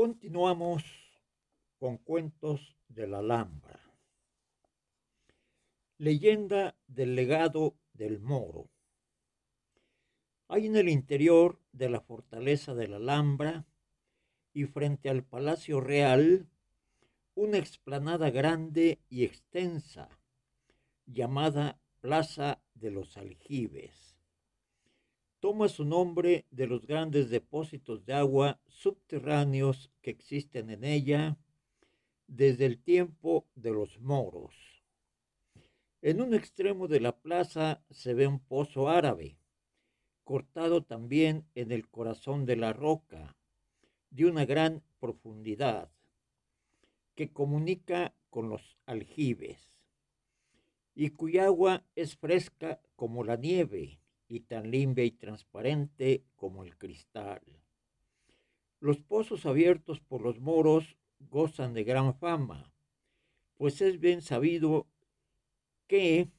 Continuamos con cuentos de la Alhambra. Leyenda del legado del Moro. Hay en el interior de la fortaleza de la Alhambra y frente al Palacio Real una explanada grande y extensa llamada Plaza de los Aljibes toma su nombre de los grandes depósitos de agua subterráneos que existen en ella desde el tiempo de los moros. En un extremo de la plaza se ve un pozo árabe, cortado también en el corazón de la roca, de una gran profundidad, que comunica con los aljibes, y cuya agua es fresca como la nieve y tan limpia y transparente como el cristal. Los pozos abiertos por los moros gozan de gran fama, pues es bien sabido que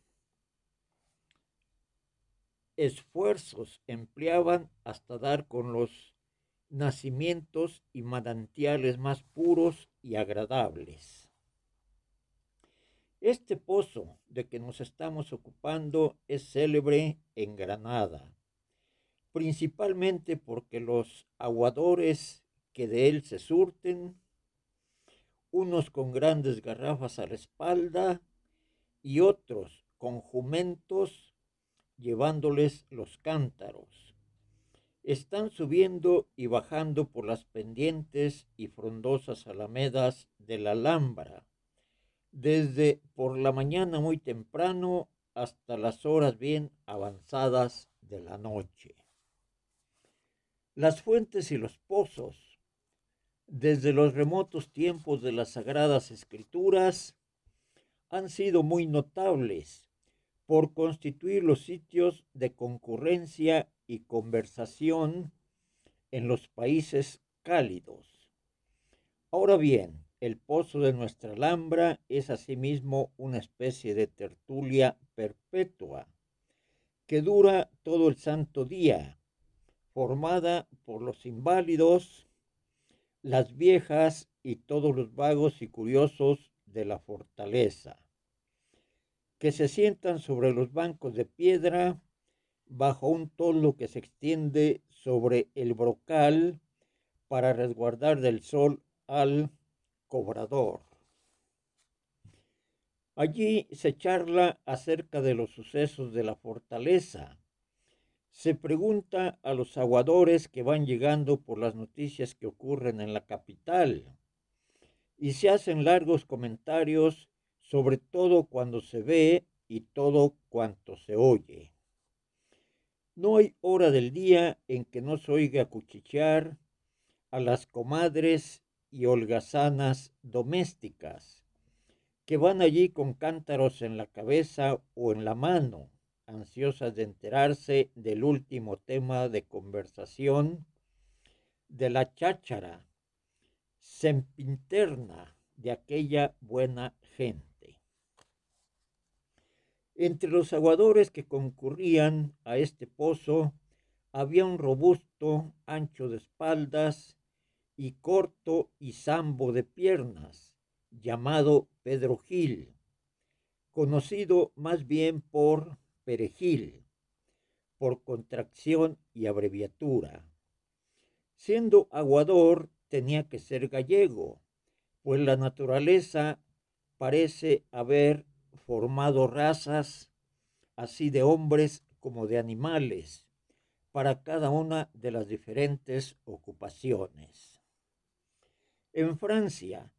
esfuerzos empleaban hasta dar con los nacimientos y manantiales más puros y agradables. Este pozo de que nos estamos ocupando es célebre en Granada, principalmente porque los aguadores que de él se surten, unos con grandes garrafas a la espalda y otros con jumentos llevándoles los cántaros, están subiendo y bajando por las pendientes y frondosas alamedas de la Alhambra desde por la mañana muy temprano hasta las horas bien avanzadas de la noche. Las fuentes y los pozos, desde los remotos tiempos de las sagradas escrituras, han sido muy notables por constituir los sitios de concurrencia y conversación en los países cálidos. Ahora bien, el pozo de nuestra Alhambra es asimismo una especie de tertulia perpetua que dura todo el santo día, formada por los inválidos, las viejas y todos los vagos y curiosos de la fortaleza, que se sientan sobre los bancos de piedra bajo un toldo que se extiende sobre el brocal para resguardar del sol al Cobrador. Allí se charla acerca de los sucesos de la fortaleza. Se pregunta a los aguadores que van llegando por las noticias que ocurren en la capital. Y se hacen largos comentarios, sobre todo cuando se ve y todo cuanto se oye. No hay hora del día en que no se oiga cuchichear a las comadres y holgazanas domésticas, que van allí con cántaros en la cabeza o en la mano, ansiosas de enterarse del último tema de conversación, de la cháchara sempiterna de aquella buena gente. Entre los aguadores que concurrían a este pozo había un robusto, ancho de espaldas, y corto y zambo de piernas, llamado Pedro Gil, conocido más bien por Perejil, por contracción y abreviatura. Siendo aguador tenía que ser gallego, pues la naturaleza parece haber formado razas así de hombres como de animales para cada una de las diferentes ocupaciones. En Francia,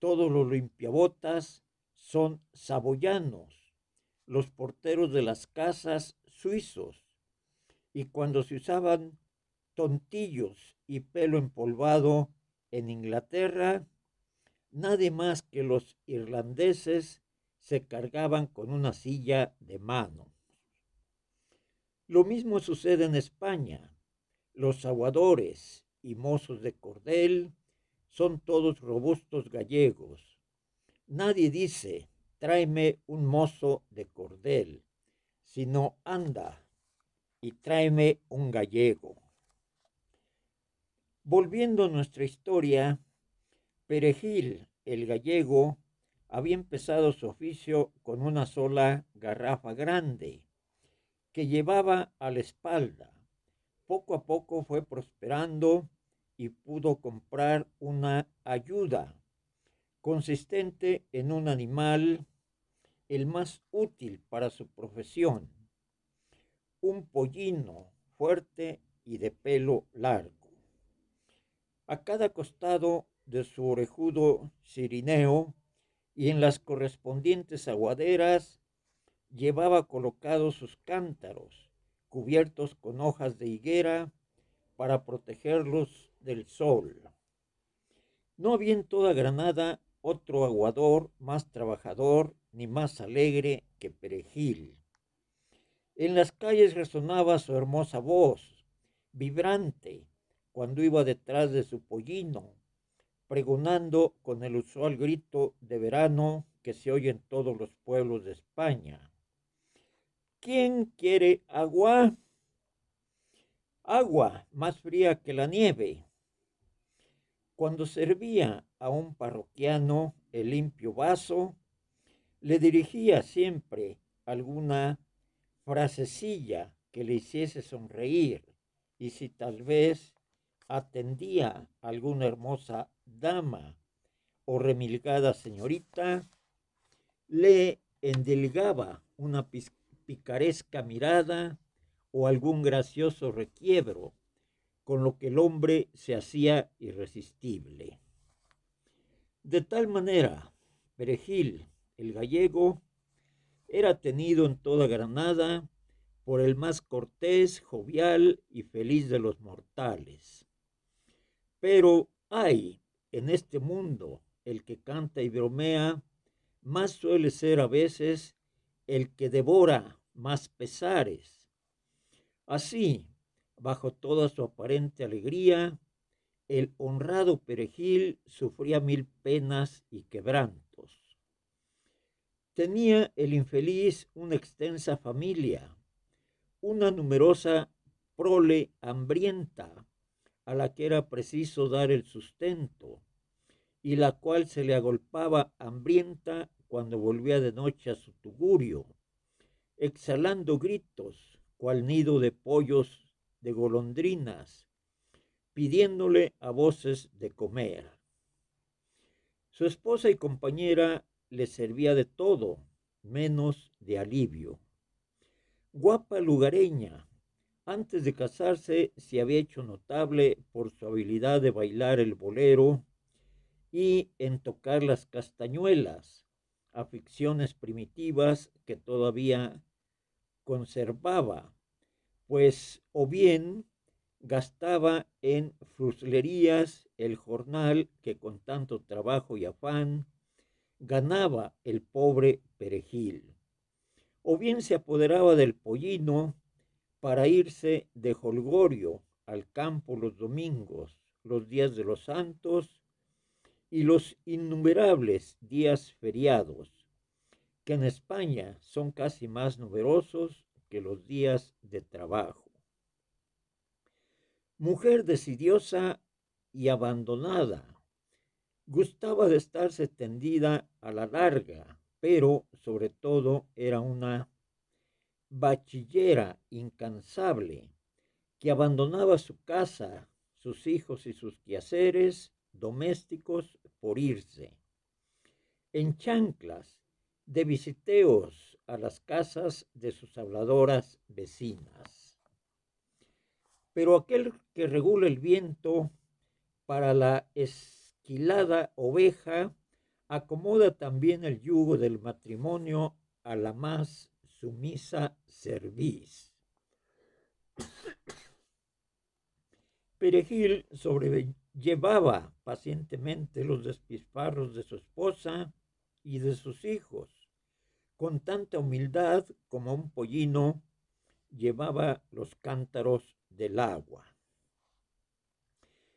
todos los limpiabotas son saboyanos, los porteros de las casas suizos, y cuando se usaban tontillos y pelo empolvado en Inglaterra, nadie más que los irlandeses se cargaban con una silla de mano. Lo mismo sucede en España. Los aguadores y mozos de cordel son todos robustos gallegos. Nadie dice, tráeme un mozo de cordel, sino anda y tráeme un gallego. Volviendo a nuestra historia, Perejil, el gallego, había empezado su oficio con una sola garrafa grande que llevaba a la espalda. Poco a poco fue prosperando y pudo comprar una ayuda consistente en un animal el más útil para su profesión, un pollino fuerte y de pelo largo. A cada costado de su orejudo sirineo y en las correspondientes aguaderas llevaba colocados sus cántaros, cubiertos con hojas de higuera, para protegerlos del sol. No había en toda Granada otro aguador más trabajador ni más alegre que Perejil. En las calles resonaba su hermosa voz, vibrante, cuando iba detrás de su pollino, pregonando con el usual grito de verano que se oye en todos los pueblos de España. ¿Quién quiere agua? Agua más fría que la nieve, cuando servía a un parroquiano el limpio vaso, le dirigía siempre alguna frasecilla que le hiciese sonreír y si tal vez atendía a alguna hermosa dama o remilgada señorita, le endilgaba una picaresca mirada o algún gracioso requiebro con lo que el hombre se hacía irresistible. De tal manera, Perejil, el gallego, era tenido en toda Granada por el más cortés, jovial y feliz de los mortales. Pero hay en este mundo el que canta y bromea, más suele ser a veces el que devora más pesares. Así, Bajo toda su aparente alegría, el honrado perejil sufría mil penas y quebrantos. Tenía el infeliz una extensa familia, una numerosa prole hambrienta, a la que era preciso dar el sustento, y la cual se le agolpaba hambrienta cuando volvía de noche a su tugurio, exhalando gritos, cual nido de pollos de golondrinas, pidiéndole a voces de comer. Su esposa y compañera le servía de todo, menos de alivio. Guapa lugareña, antes de casarse se había hecho notable por su habilidad de bailar el bolero y en tocar las castañuelas, aficiones primitivas que todavía conservaba pues o bien gastaba en fruslerías el jornal que con tanto trabajo y afán ganaba el pobre perejil, o bien se apoderaba del pollino para irse de holgorio al campo los domingos, los días de los santos y los innumerables días feriados, que en España son casi más numerosos que los días de trabajo. Mujer decidiosa y abandonada, gustaba de estarse tendida a la larga, pero sobre todo era una bachillera incansable que abandonaba su casa, sus hijos y sus quehaceres domésticos por irse. En chanclas, de visiteos, a las casas de sus habladoras vecinas. Pero aquel que regula el viento para la esquilada oveja acomoda también el yugo del matrimonio a la más sumisa cerviz. Perejil sobrellevaba pacientemente los despisparros de su esposa y de sus hijos con tanta humildad como un pollino llevaba los cántaros del agua.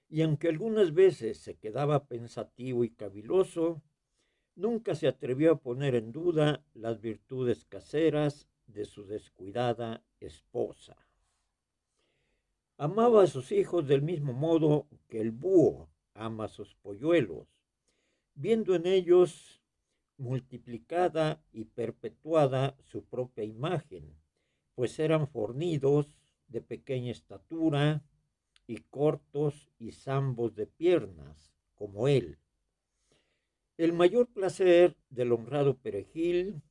Y aunque algunas veces se quedaba pensativo y caviloso, nunca se atrevió a poner en duda las virtudes caseras de su descuidada esposa. Amaba a sus hijos del mismo modo que el búho ama a sus polluelos, viendo en ellos multiplicada y perpetuada su propia imagen, pues eran fornidos de pequeña estatura y cortos y zambos de piernas, como él. El mayor placer del honrado perejil,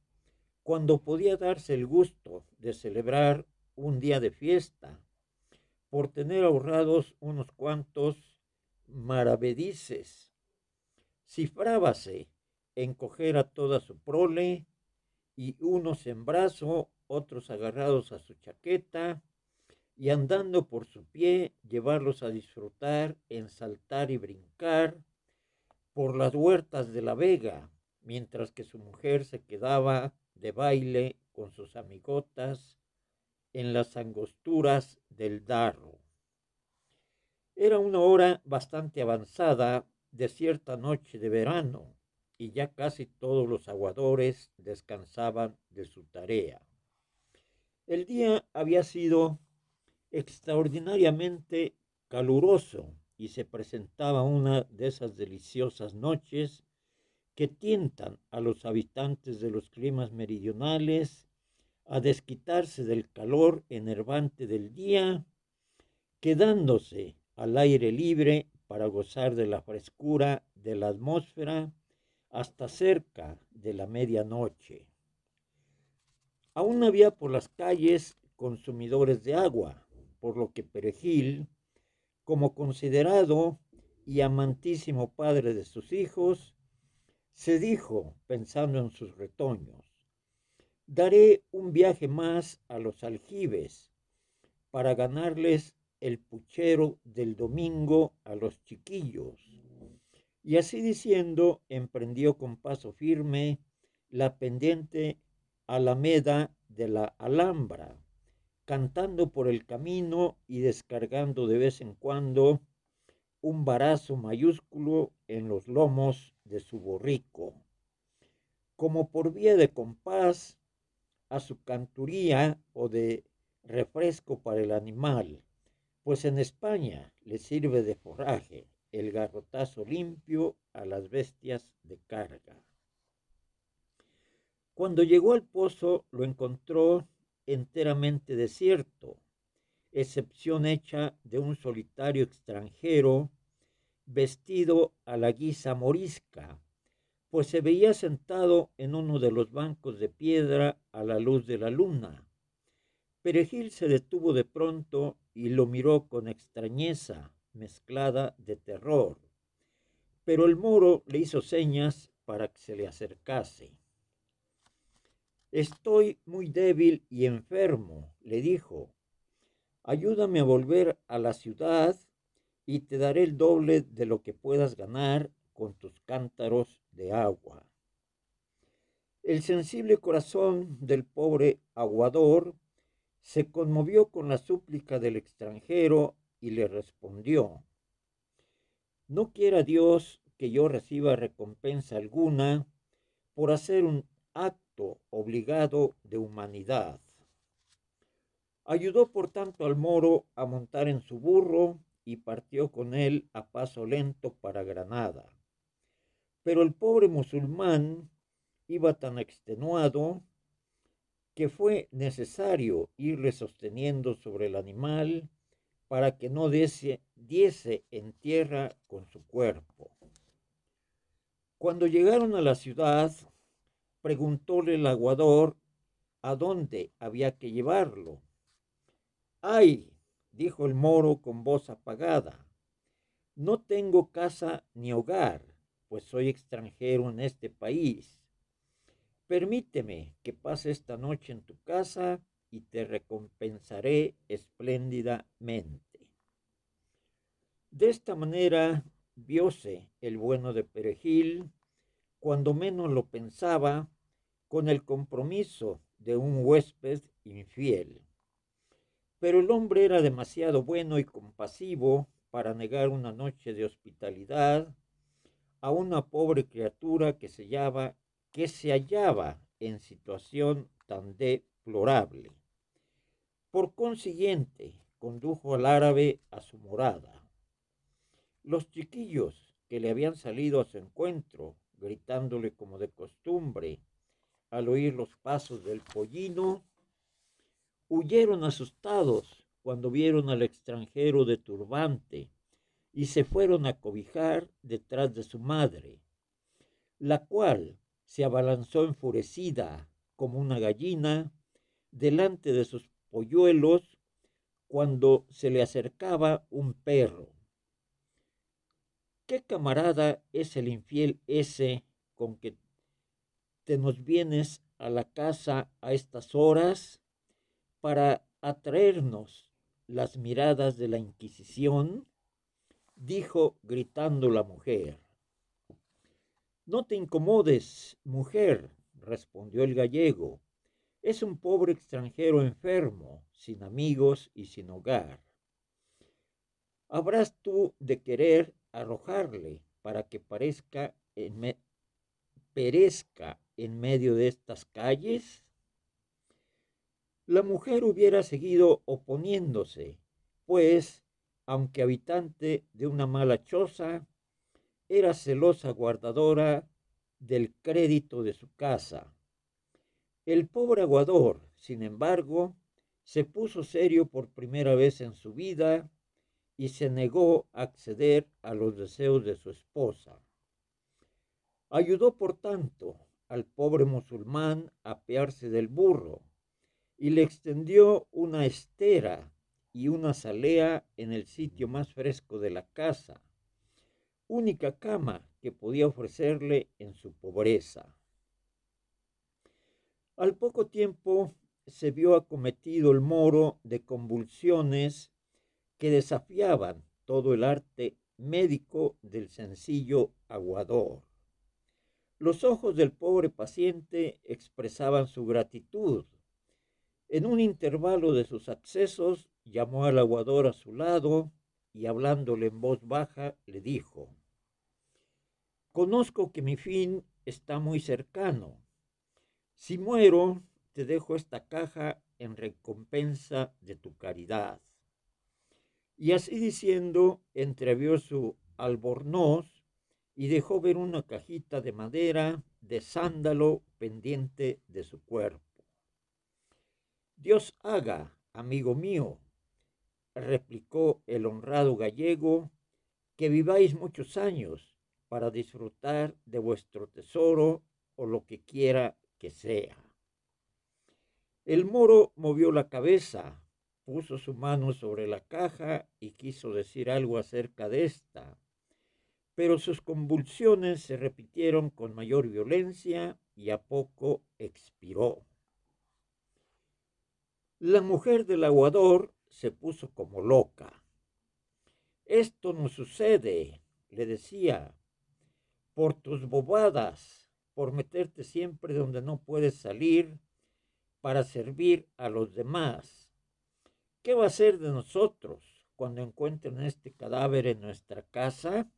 cuando podía darse el gusto de celebrar un día de fiesta, por tener ahorrados unos cuantos maravedices, cifrábase encoger a toda su prole, y unos en brazo, otros agarrados a su chaqueta, y andando por su pie, llevarlos a disfrutar en saltar y brincar por las huertas de la vega, mientras que su mujer se quedaba de baile con sus amigotas en las angosturas del darro. Era una hora bastante avanzada de cierta noche de verano, y ya casi todos los aguadores descansaban de su tarea. El día había sido extraordinariamente caluroso y se presentaba una de esas deliciosas noches que tientan a los habitantes de los climas meridionales a desquitarse del calor enervante del día, quedándose al aire libre para gozar de la frescura de la atmósfera hasta cerca de la medianoche. Aún había por las calles consumidores de agua, por lo que Perejil, como considerado y amantísimo padre de sus hijos, se dijo, pensando en sus retoños, daré un viaje más a los aljibes para ganarles el puchero del domingo a los chiquillos y así diciendo, emprendió con paso firme la pendiente alameda de la Alhambra, cantando por el camino y descargando de vez en cuando un barazo mayúsculo en los lomos de su borrico. Como por vía de compás a su canturía o de refresco para el animal, pues en España le sirve de forraje el garrotazo limpio a las bestias de carga. Cuando llegó al pozo lo encontró enteramente desierto, excepción hecha de un solitario extranjero vestido a la guisa morisca, pues se veía sentado en uno de los bancos de piedra a la luz de la luna. Perejil se detuvo de pronto y lo miró con extrañeza mezclada de terror. Pero el moro le hizo señas para que se le acercase. Estoy muy débil y enfermo, le dijo. Ayúdame a volver a la ciudad y te daré el doble de lo que puedas ganar con tus cántaros de agua. El sensible corazón del pobre aguador se conmovió con la súplica del extranjero y le respondió, no quiera Dios que yo reciba recompensa alguna por hacer un acto obligado de humanidad. Ayudó por tanto al moro a montar en su burro y partió con él a paso lento para Granada. Pero el pobre musulmán iba tan extenuado que fue necesario irle sosteniendo sobre el animal para que no diese, en tierra con su cuerpo. Cuando llegaron a la ciudad, preguntóle el aguador a dónde había que llevarlo. ¡Ay! dijo el moro con voz apagada. No tengo casa ni hogar, pues soy extranjero en este país. Permíteme que pase esta noche en tu casa y te recompensaré espléndidamente. De esta manera viose el bueno de Perejil, cuando menos lo pensaba, con el compromiso de un huésped infiel. Pero el hombre era demasiado bueno y compasivo para negar una noche de hospitalidad a una pobre criatura que se, hallaba, que se hallaba en situación tan deplorable. Por consiguiente, condujo al árabe a su morada. Los chiquillos que le habían salido a su encuentro, gritándole como de costumbre, al oír los pasos del pollino, huyeron asustados cuando vieron al extranjero de turbante y se fueron a cobijar detrás de su madre, la cual se abalanzó enfurecida como una gallina delante de sus polluelos cuando se le acercaba un perro. ¿Qué camarada es el infiel ese con que te nos vienes a la casa a estas horas para atraernos las miradas de la Inquisición? dijo gritando la mujer. No te incomodes, mujer, respondió el gallego es un pobre extranjero enfermo, sin amigos y sin hogar. Habrás tú de querer arrojarle para que parezca perezca en medio de estas calles? La mujer hubiera seguido oponiéndose, pues, aunque habitante de una mala choza, era celosa guardadora del crédito de su casa el pobre aguador, sin embargo, se puso serio por primera vez en su vida y se negó a acceder a los deseos de su esposa. Ayudó, por tanto, al pobre musulmán a apearse del burro y le extendió una estera y una salea en el sitio más fresco de la casa, única cama que podía ofrecerle en su pobreza. Al poco tiempo se vio acometido el moro de convulsiones que desafiaban todo el arte médico del sencillo aguador. Los ojos del pobre paciente expresaban su gratitud. En un intervalo de sus accesos llamó al aguador a su lado y hablándole en voz baja le dijo, Conozco que mi fin está muy cercano si muero, te dejo esta caja en recompensa de tu caridad. Y así diciendo, entrevió su albornoz y dejó ver una cajita de madera de sándalo pendiente de su cuerpo. Dios haga, amigo mío, replicó el honrado gallego, que viváis muchos años para disfrutar de vuestro tesoro o lo que quiera que sea. El moro movió la cabeza, puso su mano sobre la caja y quiso decir algo acerca de esta, pero sus convulsiones se repitieron con mayor violencia y a poco expiró. La mujer del aguador se puso como loca. Esto no sucede, le decía, por tus bobadas por meterte siempre donde no puedes salir para servir a los demás. ¿Qué va a ser de nosotros cuando encuentren este cadáver en nuestra casa?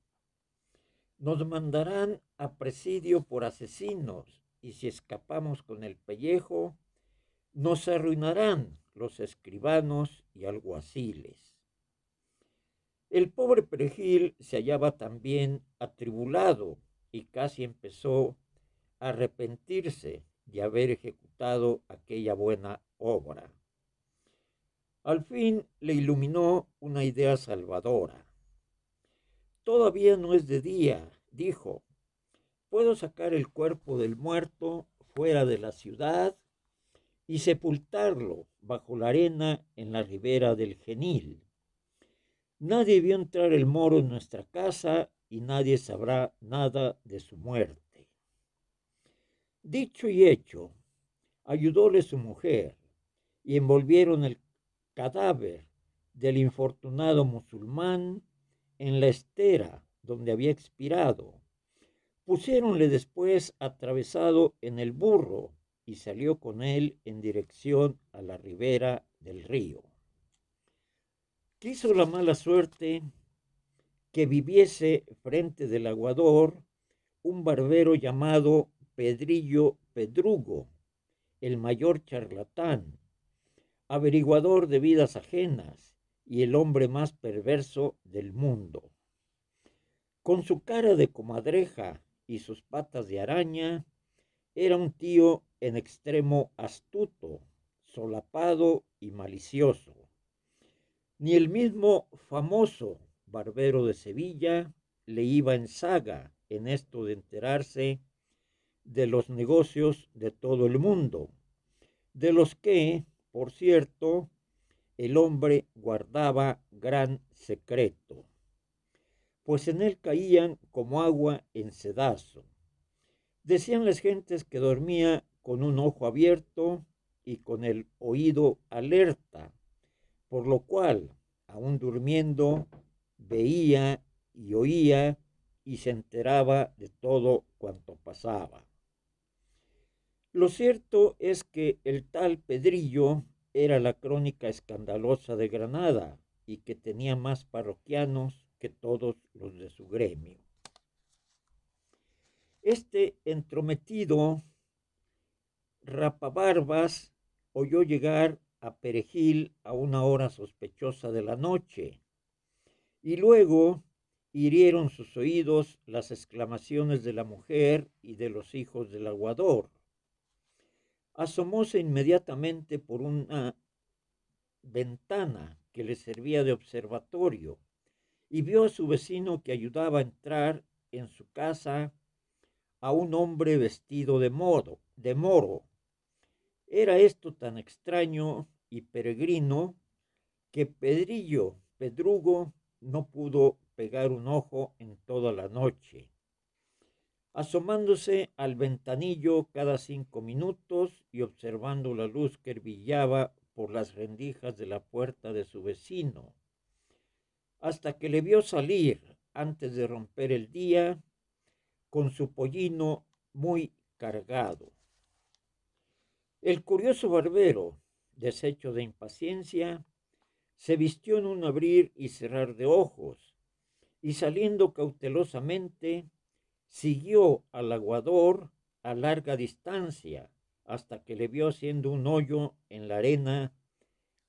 Nos mandarán a presidio por asesinos y si escapamos con el pellejo, nos arruinarán los escribanos y alguaciles. El pobre perejil se hallaba también atribulado y casi empezó arrepentirse de haber ejecutado aquella buena obra. Al fin le iluminó una idea salvadora. Todavía no es de día, dijo. Puedo sacar el cuerpo del muerto fuera de la ciudad y sepultarlo bajo la arena en la ribera del Genil. Nadie vio entrar el moro en nuestra casa y nadie sabrá nada de su muerte. Dicho y hecho, ayudóle su mujer y envolvieron el cadáver del infortunado musulmán en la estera donde había expirado. Pusiéronle después atravesado en el burro y salió con él en dirección a la ribera del río. Quiso la mala suerte que viviese frente del aguador un barbero llamado Pedrillo Pedrugo, el mayor charlatán, averiguador de vidas ajenas y el hombre más perverso del mundo. Con su cara de comadreja y sus patas de araña, era un tío en extremo astuto, solapado y malicioso. Ni el mismo famoso barbero de Sevilla le iba en saga en esto de enterarse de los negocios de todo el mundo, de los que, por cierto, el hombre guardaba gran secreto, pues en él caían como agua en sedazo. Decían las gentes que dormía con un ojo abierto y con el oído alerta, por lo cual, aún durmiendo, veía y oía y se enteraba de todo cuanto pasaba. Lo cierto es que el tal Pedrillo era la crónica escandalosa de Granada y que tenía más parroquianos que todos los de su gremio. Este entrometido rapabarbas oyó llegar a Perejil a una hora sospechosa de la noche y luego hirieron sus oídos las exclamaciones de la mujer y de los hijos del aguador asomóse inmediatamente por una ventana que le servía de observatorio y vio a su vecino que ayudaba a entrar en su casa a un hombre vestido de moro, de moro. Era esto tan extraño y peregrino que Pedrillo, Pedrugo, no pudo pegar un ojo en toda la noche asomándose al ventanillo cada cinco minutos y observando la luz que brillaba por las rendijas de la puerta de su vecino, hasta que le vio salir antes de romper el día con su pollino muy cargado. El curioso barbero, deshecho de impaciencia, se vistió en un abrir y cerrar de ojos, y saliendo cautelosamente, Siguió al aguador a larga distancia hasta que le vio haciendo un hoyo en la arena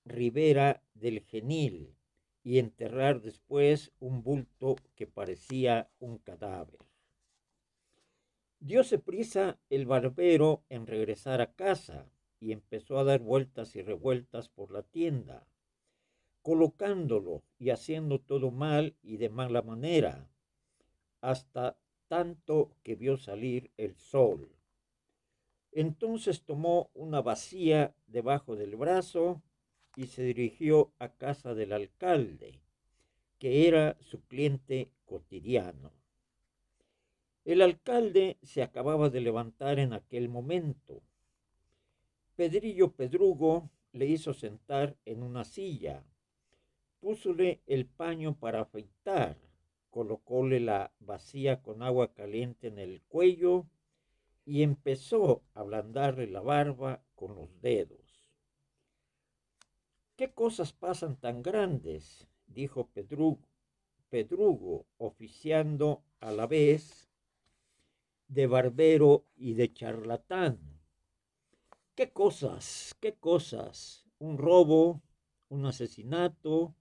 ribera del genil y enterrar después un bulto que parecía un cadáver. Diose prisa el barbero en regresar a casa y empezó a dar vueltas y revueltas por la tienda, colocándolo y haciendo todo mal y de mala manera, hasta tanto que vio salir el sol. Entonces tomó una vacía debajo del brazo y se dirigió a casa del alcalde, que era su cliente cotidiano. El alcalde se acababa de levantar en aquel momento. Pedrillo Pedrugo le hizo sentar en una silla, púsole el paño para afeitar colocóle la vacía con agua caliente en el cuello y empezó a ablandarle la barba con los dedos. ¿Qué cosas pasan tan grandes? dijo Pedrugo, Pedrugo oficiando a la vez de barbero y de charlatán. ¿Qué cosas? ¿Qué cosas? Un robo, un asesinato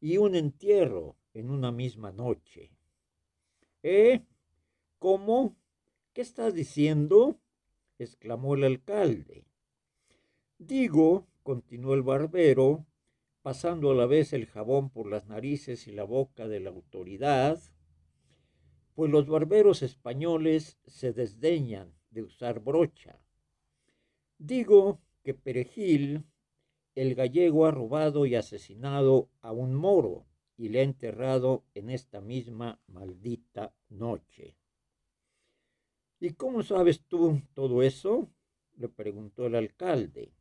y un entierro en una misma noche. ¿Eh? ¿Cómo? ¿Qué estás diciendo? exclamó el alcalde. Digo, continuó el barbero, pasando a la vez el jabón por las narices y la boca de la autoridad, pues los barberos españoles se desdeñan de usar brocha. Digo que Perejil, el gallego, ha robado y asesinado a un moro, y le ha enterrado en esta misma maldita noche. ¿Y cómo sabes tú todo eso? le preguntó el alcalde.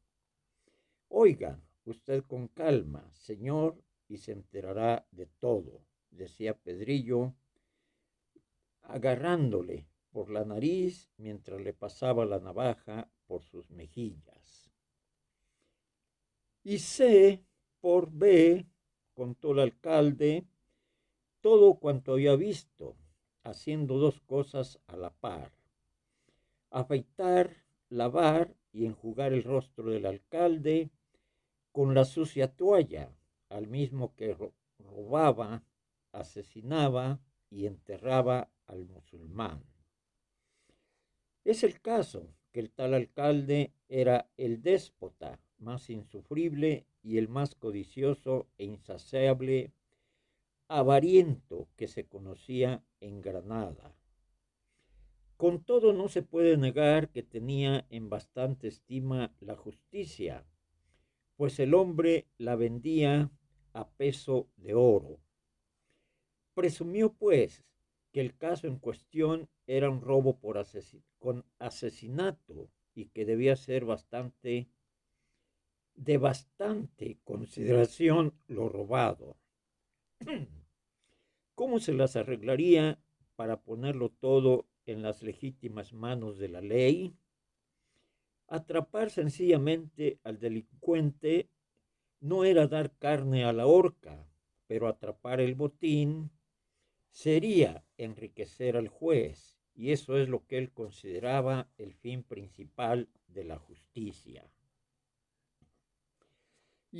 Oiga, usted con calma, señor, y se enterará de todo, decía Pedrillo, agarrándole por la nariz mientras le pasaba la navaja por sus mejillas. Y sé por B contó el alcalde todo cuanto había visto, haciendo dos cosas a la par. Afeitar, lavar y enjugar el rostro del alcalde con la sucia toalla, al mismo que robaba, asesinaba y enterraba al musulmán. Es el caso que el tal alcalde era el déspota más insufrible y el más codicioso e insaciable avariento que se conocía en Granada. Con todo no se puede negar que tenía en bastante estima la justicia, pues el hombre la vendía a peso de oro. Presumió, pues, que el caso en cuestión era un robo por con asesinato y que debía ser bastante de bastante consideración lo robado. ¿Cómo se las arreglaría para ponerlo todo en las legítimas manos de la ley? Atrapar sencillamente al delincuente no era dar carne a la horca, pero atrapar el botín sería enriquecer al juez, y eso es lo que él consideraba el fin principal de la justicia.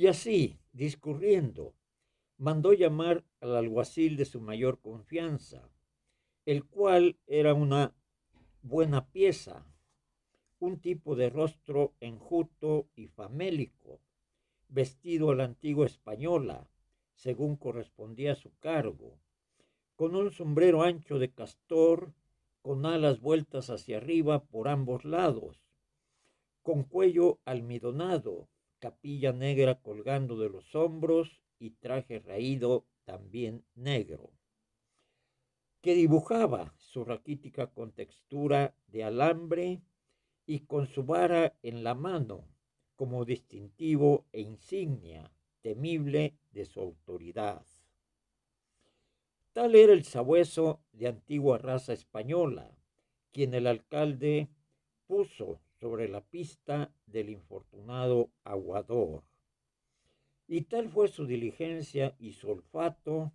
Y así, discurriendo, mandó llamar al alguacil de su mayor confianza, el cual era una buena pieza, un tipo de rostro enjuto y famélico, vestido a la antigua española, según correspondía a su cargo, con un sombrero ancho de castor, con alas vueltas hacia arriba por ambos lados, con cuello almidonado, capilla negra colgando de los hombros y traje raído también negro, que dibujaba su raquítica con textura de alambre y con su vara en la mano como distintivo e insignia temible de su autoridad. Tal era el sabueso de antigua raza española, quien el alcalde puso sobre la pista del infortunado aguador. Y tal fue su diligencia y su olfato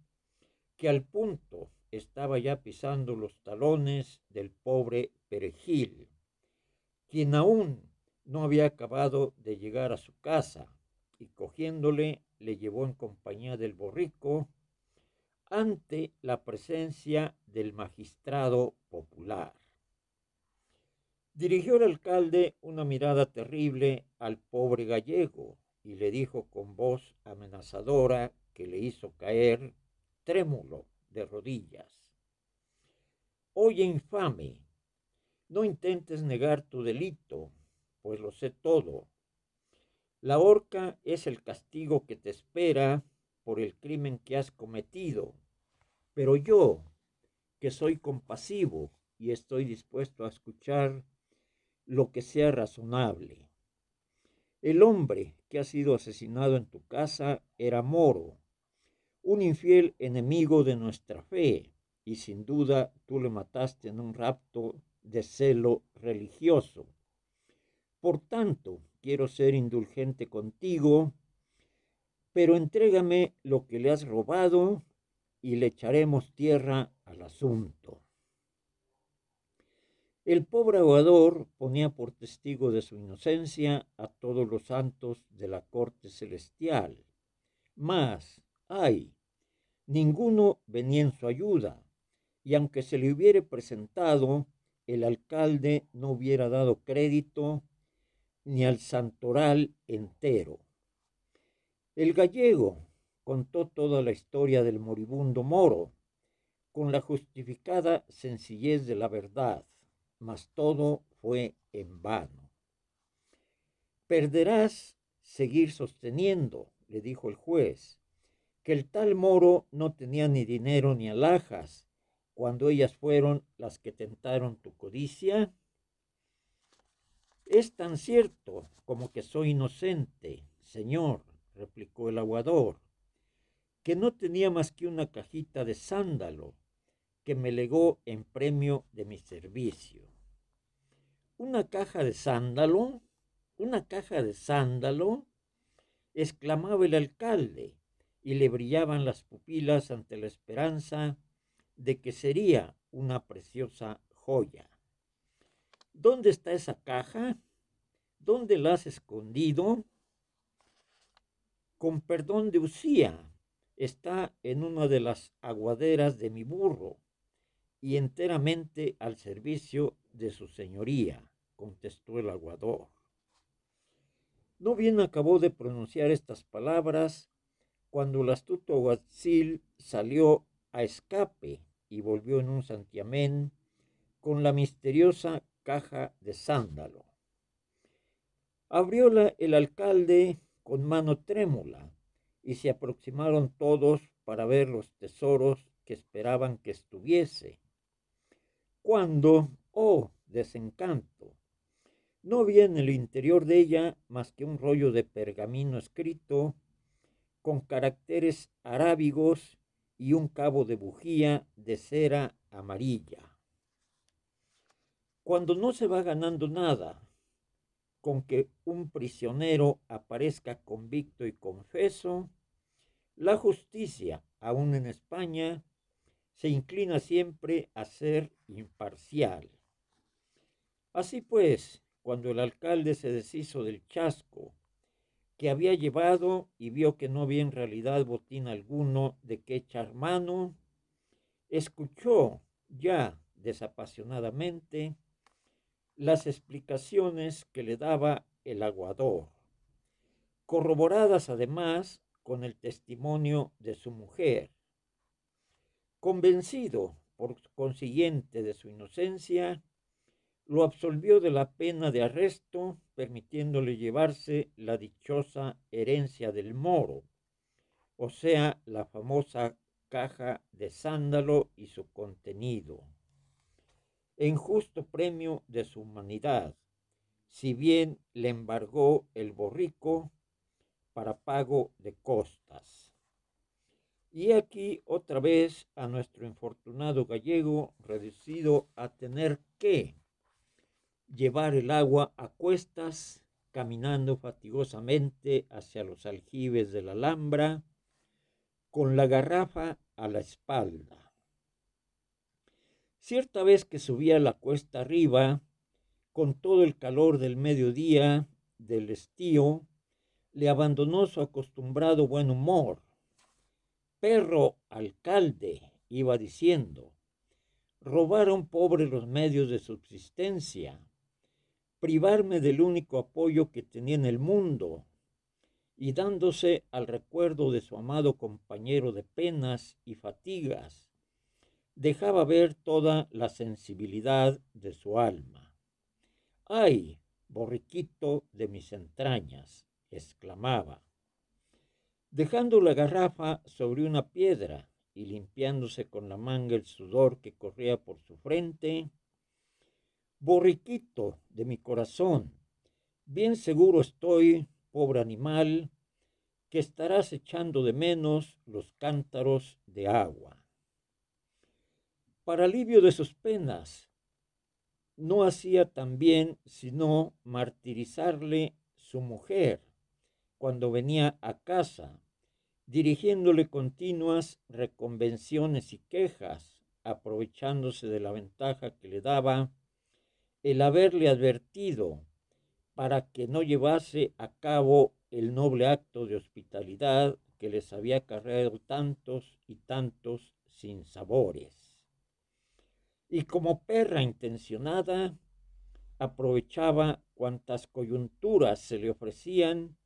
que al punto estaba ya pisando los talones del pobre perejil, quien aún no había acabado de llegar a su casa, y cogiéndole le llevó en compañía del borrico ante la presencia del magistrado popular. Dirigió el alcalde una mirada terrible al pobre gallego y le dijo con voz amenazadora que le hizo caer trémulo de rodillas. Oye, infame, no intentes negar tu delito, pues lo sé todo. La horca es el castigo que te espera por el crimen que has cometido, pero yo, que soy compasivo y estoy dispuesto a escuchar lo que sea razonable. El hombre que ha sido asesinado en tu casa era moro, un infiel enemigo de nuestra fe, y sin duda tú le mataste en un rapto de celo religioso. Por tanto, quiero ser indulgente contigo, pero entrégame lo que le has robado y le echaremos tierra al asunto. El pobre aguador ponía por testigo de su inocencia a todos los santos de la corte celestial. Mas, ay, ninguno venía en su ayuda, y aunque se le hubiere presentado, el alcalde no hubiera dado crédito ni al santoral entero. El gallego contó toda la historia del moribundo moro, con la justificada sencillez de la verdad mas todo fue en vano. Perderás seguir sosteniendo, le dijo el juez, que el tal moro no tenía ni dinero ni alhajas, cuando ellas fueron las que tentaron tu codicia. Es tan cierto como que soy inocente, señor, replicó el aguador, que no tenía más que una cajita de sándalo que me legó en premio de mi servicio una caja de sándalo, una caja de sándalo, exclamaba el alcalde, y le brillaban las pupilas ante la esperanza de que sería una preciosa joya. ¿Dónde está esa caja? ¿Dónde la has escondido? Con perdón de Usía, está en una de las aguaderas de mi burro y enteramente al servicio de su señoría contestó el aguador. No bien acabó de pronunciar estas palabras, cuando el astuto aguacil salió a escape y volvió en un santiamén con la misteriosa caja de sándalo. Abrióla el alcalde con mano trémula y se aproximaron todos para ver los tesoros que esperaban que estuviese. Cuando, oh desencanto, no había en el interior de ella más que un rollo de pergamino escrito con caracteres arábigos y un cabo de bujía de cera amarilla. Cuando no se va ganando nada con que un prisionero aparezca convicto y confeso, la justicia, aún en España, se inclina siempre a ser imparcial. Así pues, cuando el alcalde se deshizo del chasco que había llevado y vio que no había en realidad botín alguno de que echar mano, escuchó ya desapasionadamente las explicaciones que le daba el aguador, corroboradas además con el testimonio de su mujer. Convencido, por consiguiente, de su inocencia, lo absolvió de la pena de arresto, permitiéndole llevarse la dichosa herencia del moro, o sea, la famosa caja de sándalo y su contenido, en justo premio de su humanidad, si bien le embargó el borrico para pago de costas. Y aquí otra vez a nuestro infortunado gallego reducido a tener que llevar el agua a cuestas, caminando fatigosamente hacia los aljibes de la Alhambra, con la garrafa a la espalda. Cierta vez que subía la cuesta arriba, con todo el calor del mediodía, del estío, le abandonó su acostumbrado buen humor. Perro alcalde, iba diciendo, robaron pobres los medios de subsistencia privarme del único apoyo que tenía en el mundo y dándose al recuerdo de su amado compañero de penas y fatigas, dejaba ver toda la sensibilidad de su alma. ¡Ay, borriquito de mis entrañas! exclamaba. Dejando la garrafa sobre una piedra y limpiándose con la manga el sudor que corría por su frente, Borriquito de mi corazón, bien seguro estoy, pobre animal, que estarás echando de menos los cántaros de agua. Para alivio de sus penas, no hacía también sino martirizarle su mujer cuando venía a casa, dirigiéndole continuas reconvenciones y quejas, aprovechándose de la ventaja que le daba el haberle advertido para que no llevase a cabo el noble acto de hospitalidad que les había cargado tantos y tantos sinsabores. Y como perra intencionada, aprovechaba cuantas coyunturas se le ofrecían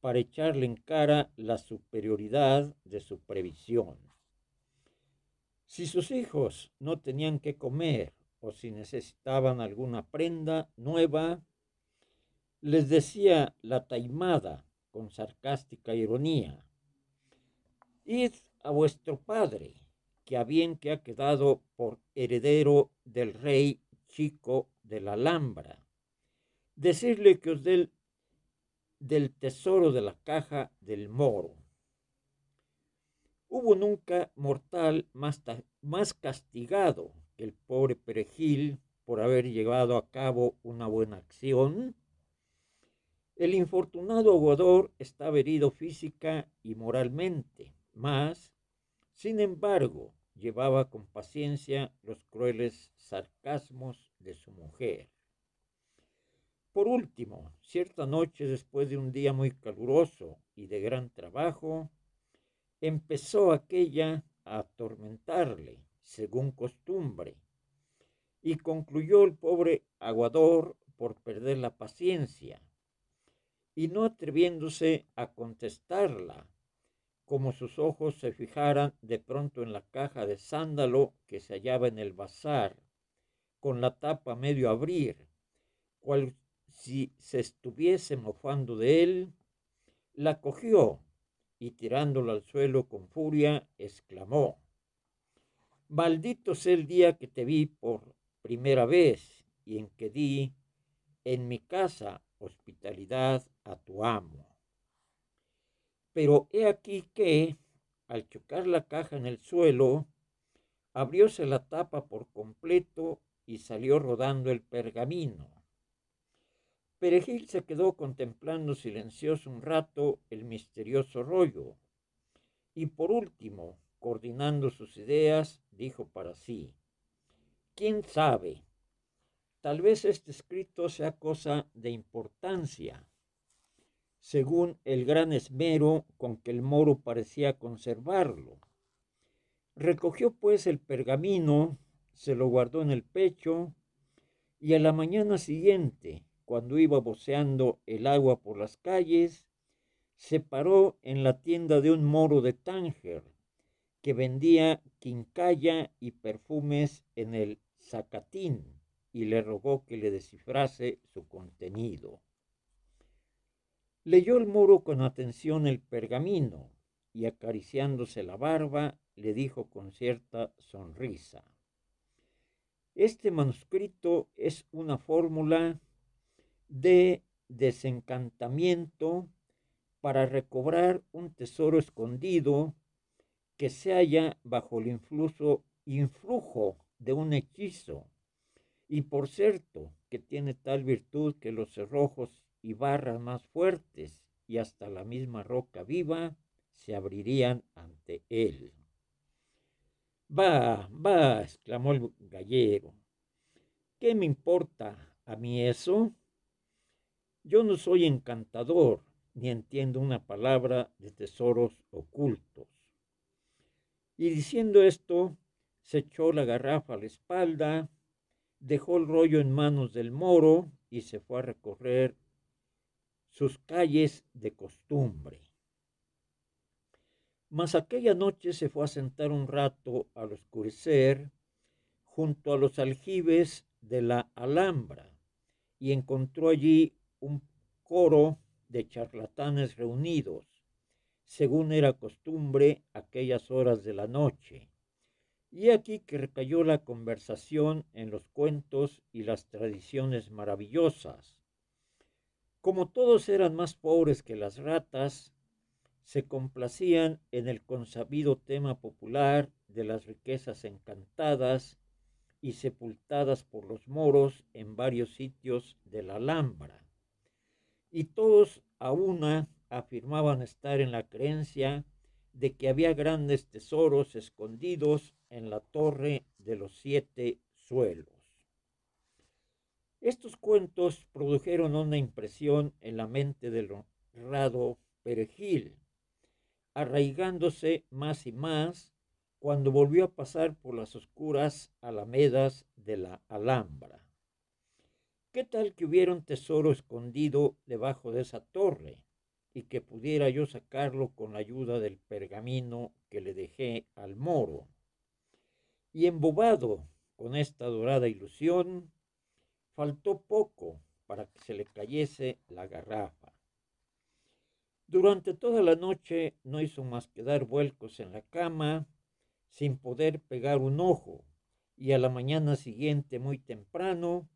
para echarle en cara la superioridad de su previsión. Si sus hijos no tenían que comer o si necesitaban alguna prenda nueva, les decía la taimada con sarcástica ironía. Id a vuestro padre, que a bien que ha quedado por heredero del rey chico de la Alhambra. Decirle que os dé del, tesoro de la caja del moro. Hubo nunca mortal más, más castigado el pobre perejil por haber llevado a cabo una buena acción. El infortunado aguador estaba herido física y moralmente, mas, sin embargo, llevaba con paciencia los crueles sarcasmos de su mujer. Por último, cierta noche después de un día muy caluroso y de gran trabajo, empezó aquella a atormentarle según costumbre. Y concluyó el pobre aguador por perder la paciencia y no atreviéndose a contestarla, como sus ojos se fijaran de pronto en la caja de sándalo que se hallaba en el bazar, con la tapa medio abrir, cual si se estuviese mofando de él, la cogió y tirándola al suelo con furia, exclamó, Maldito sea el día que te vi por primera vez y en que di en mi casa hospitalidad a tu amo. Pero he aquí que, al chocar la caja en el suelo, abrióse la tapa por completo y salió rodando el pergamino. Perejil se quedó contemplando silencioso un rato el misterioso rollo y por último, coordinando sus ideas, dijo para sí. ¿Quién sabe? Tal vez este escrito sea cosa de importancia, según el gran esmero con que el moro parecía conservarlo. Recogió pues el pergamino, se lo guardó en el pecho, y a la mañana siguiente, cuando iba voceando el agua por las calles, se paró en la tienda de un moro de Tánger, que vendía quincalla y perfumes en el Zacatín y le rogó que le descifrase su contenido. Leyó el muro con atención el pergamino y acariciándose la barba le dijo con cierta sonrisa. Este manuscrito es una fórmula de desencantamiento para recobrar un tesoro escondido que se halla bajo el influjo, influjo de un hechizo. Y por cierto, que tiene tal virtud que los cerrojos y barras más fuertes y hasta la misma roca viva se abrirían ante él. Va, va, exclamó el gallego. ¿Qué me importa a mí eso? Yo no soy encantador, ni entiendo una palabra de tesoros ocultos. Y diciendo esto, se echó la garrafa a la espalda, dejó el rollo en manos del moro y se fue a recorrer sus calles de costumbre. Mas aquella noche se fue a sentar un rato al oscurecer junto a los aljibes de la Alhambra y encontró allí un coro de charlatanes reunidos según era costumbre aquellas horas de la noche. Y aquí que recayó la conversación en los cuentos y las tradiciones maravillosas. Como todos eran más pobres que las ratas, se complacían en el consabido tema popular de las riquezas encantadas y sepultadas por los moros en varios sitios de la Alhambra. Y todos a una afirmaban estar en la creencia de que había grandes tesoros escondidos en la torre de los siete suelos. Estos cuentos produjeron una impresión en la mente del honrado Perejil, arraigándose más y más cuando volvió a pasar por las oscuras alamedas de la Alhambra. ¿Qué tal que hubiera un tesoro escondido debajo de esa torre? y que pudiera yo sacarlo con la ayuda del pergamino que le dejé al moro. Y embobado con esta dorada ilusión, faltó poco para que se le cayese la garrafa. Durante toda la noche no hizo más que dar vuelcos en la cama sin poder pegar un ojo, y a la mañana siguiente muy temprano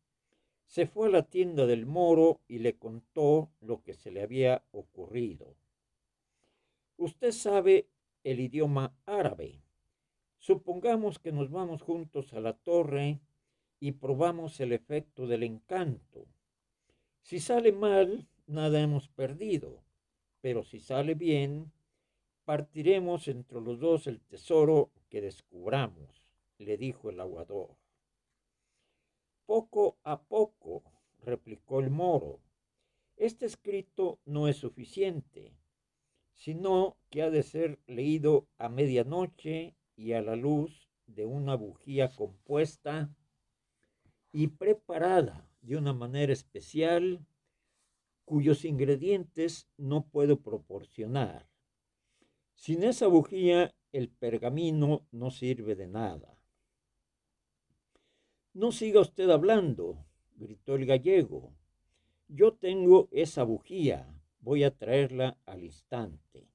se fue a la tienda del moro y le contó lo que se le había ocurrido. Usted sabe el idioma árabe. Supongamos que nos vamos juntos a la torre y probamos el efecto del encanto. Si sale mal, nada hemos perdido, pero si sale bien, partiremos entre los dos el tesoro que descubramos, le dijo el aguador. Poco a poco, replicó el moro, este escrito no es suficiente, sino que ha de ser leído a medianoche y a la luz de una bujía compuesta y preparada de una manera especial cuyos ingredientes no puedo proporcionar. Sin esa bujía el pergamino no sirve de nada. No siga usted hablando, gritó el gallego. Yo tengo esa bujía, voy a traerla al instante.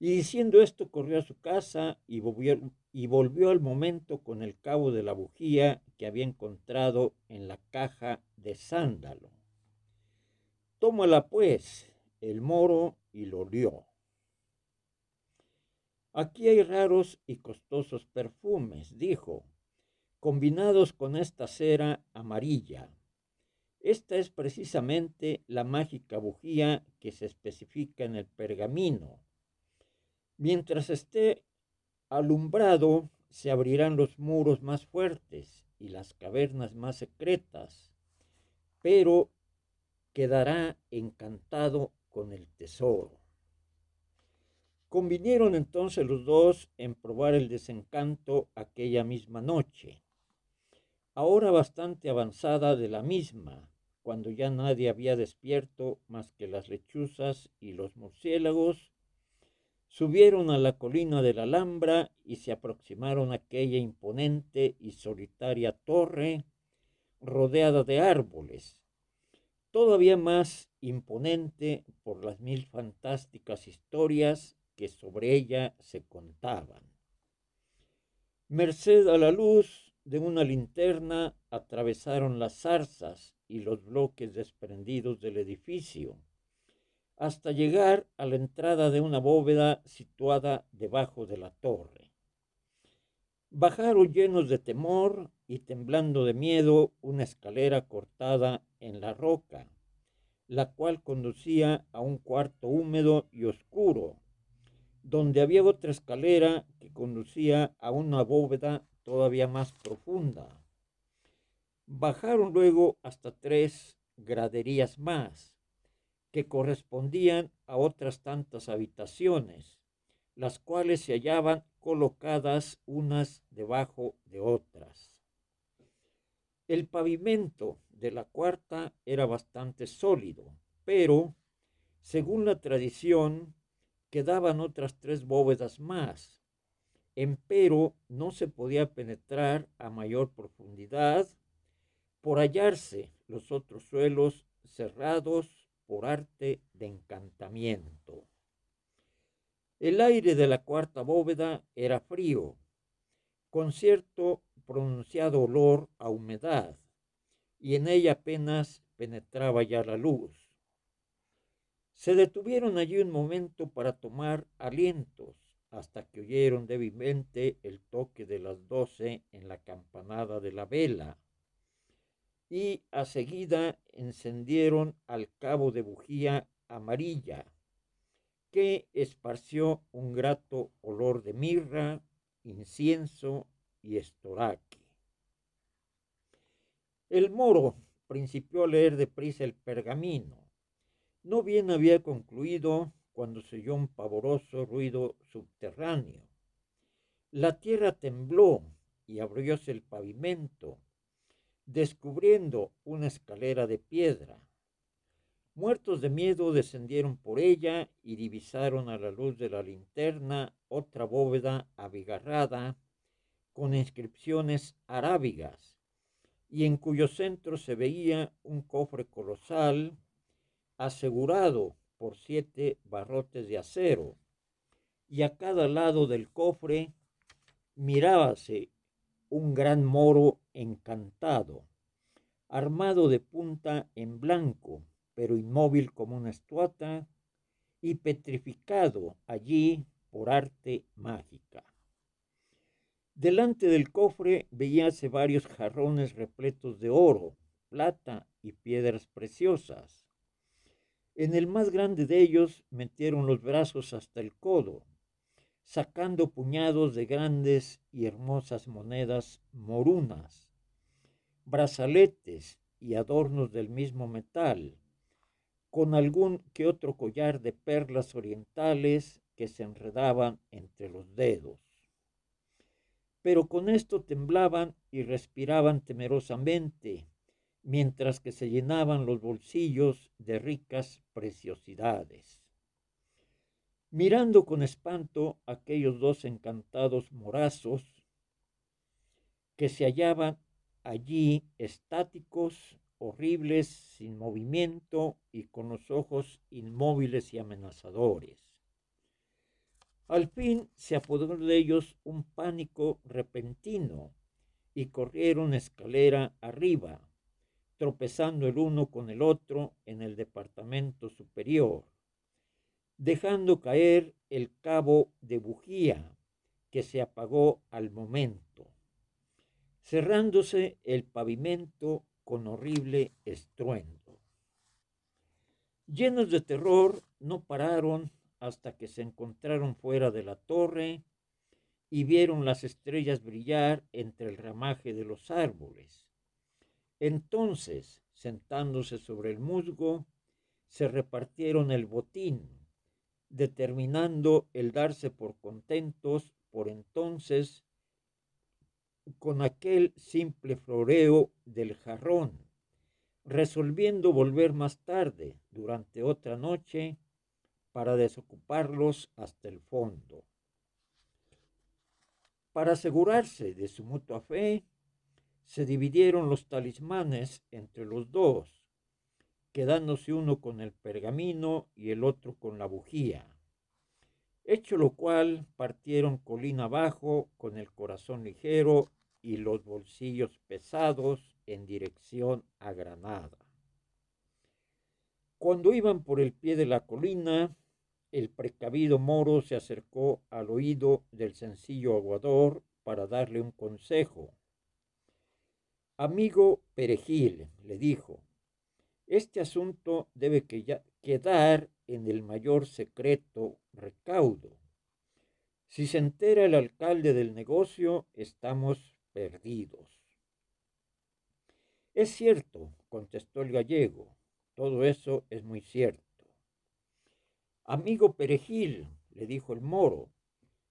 Y diciendo esto corrió a su casa y volvió, y volvió al momento con el cabo de la bujía que había encontrado en la caja de sándalo. Tómala pues, el moro y lo olió. Aquí hay raros y costosos perfumes, dijo, combinados con esta cera amarilla. Esta es precisamente la mágica bujía que se especifica en el pergamino. Mientras esté alumbrado, se abrirán los muros más fuertes y las cavernas más secretas, pero quedará encantado con el tesoro. Convinieron entonces los dos en probar el desencanto aquella misma noche ahora bastante avanzada de la misma, cuando ya nadie había despierto más que las lechuzas y los murciélagos, subieron a la colina de la Alhambra y se aproximaron a aquella imponente y solitaria torre rodeada de árboles, todavía más imponente por las mil fantásticas historias que sobre ella se contaban. Merced a la luz de una linterna atravesaron las zarzas y los bloques desprendidos del edificio, hasta llegar a la entrada de una bóveda situada debajo de la torre. Bajaron llenos de temor y temblando de miedo una escalera cortada en la roca, la cual conducía a un cuarto húmedo y oscuro, donde había otra escalera que conducía a una bóveda todavía más profunda. Bajaron luego hasta tres graderías más, que correspondían a otras tantas habitaciones, las cuales se hallaban colocadas unas debajo de otras. El pavimento de la cuarta era bastante sólido, pero, según la tradición, quedaban otras tres bóvedas más, empero no se podía penetrar a mayor profundidad por hallarse los otros suelos cerrados por arte de encantamiento. El aire de la cuarta bóveda era frío, con cierto pronunciado olor a humedad, y en ella apenas penetraba ya la luz. Se detuvieron allí un momento para tomar alientos, hasta que oyeron débilmente el toque de las doce en la campanada de la vela, y a seguida encendieron al cabo de bujía amarilla, que esparció un grato olor de mirra, incienso y estoraque. El moro principió a leer deprisa el pergamino. No bien había concluido cuando se oyó un pavoroso ruido subterráneo. La tierra tembló y abrióse el pavimento, descubriendo una escalera de piedra. Muertos de miedo descendieron por ella y divisaron a la luz de la linterna otra bóveda abigarrada con inscripciones arábigas y en cuyo centro se veía un cofre colosal asegurado por siete barrotes de acero, y a cada lado del cofre mirábase un gran moro encantado, armado de punta en blanco, pero inmóvil como una estuata, y petrificado allí por arte mágica. Delante del cofre veíase varios jarrones repletos de oro, plata y piedras preciosas en el más grande de ellos metieron los brazos hasta el codo, sacando puñados de grandes y hermosas monedas morunas, brazaletes y adornos del mismo metal, con algún que otro collar de perlas orientales que se enredaban entre los dedos. Pero con esto temblaban y respiraban temerosamente, mientras que se llenaban los bolsillos de ricas preciosidades. Mirando con espanto aquellos dos encantados morazos que se hallaban allí estáticos, horribles, sin movimiento y con los ojos inmóviles y amenazadores. Al fin se apoderó de ellos un pánico repentino y corrieron escalera arriba, tropezando el uno con el otro en el departamento superior, dejando caer el cabo de bujía que se apagó al momento, cerrándose el pavimento con horrible estruendo. Llenos de terror, no pararon hasta que se encontraron fuera de la torre y vieron las estrellas brillar entre el ramaje de los árboles. Entonces, sentándose sobre el musgo, se repartieron el botín, determinando el darse por contentos por entonces con aquel simple floreo del jarrón, resolviendo volver más tarde, durante otra noche, para desocuparlos hasta el fondo. Para asegurarse de su mutua fe, se dividieron los talismanes entre los dos, quedándose uno con el pergamino y el otro con la bujía. Hecho lo cual, partieron colina abajo con el corazón ligero y los bolsillos pesados en dirección a Granada. Cuando iban por el pie de la colina, el precavido moro se acercó al oído del sencillo aguador para darle un consejo Amigo Perejil, le dijo, este asunto debe quedar en el mayor secreto recaudo. Si se entera el alcalde del negocio, estamos perdidos. Es cierto, contestó el gallego, todo eso es muy cierto. Amigo Perejil, le dijo el moro,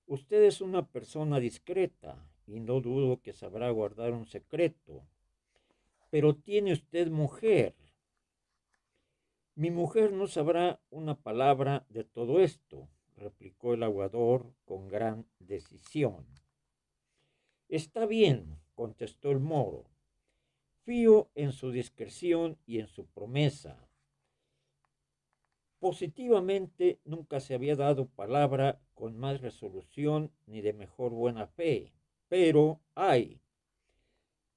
usted es una persona discreta y no dudo que sabrá guardar un secreto pero tiene usted mujer. Mi mujer no sabrá una palabra de todo esto, replicó el aguador con gran decisión. Está bien, contestó el moro. Fío en su discreción y en su promesa. Positivamente nunca se había dado palabra con más resolución ni de mejor buena fe, pero hay.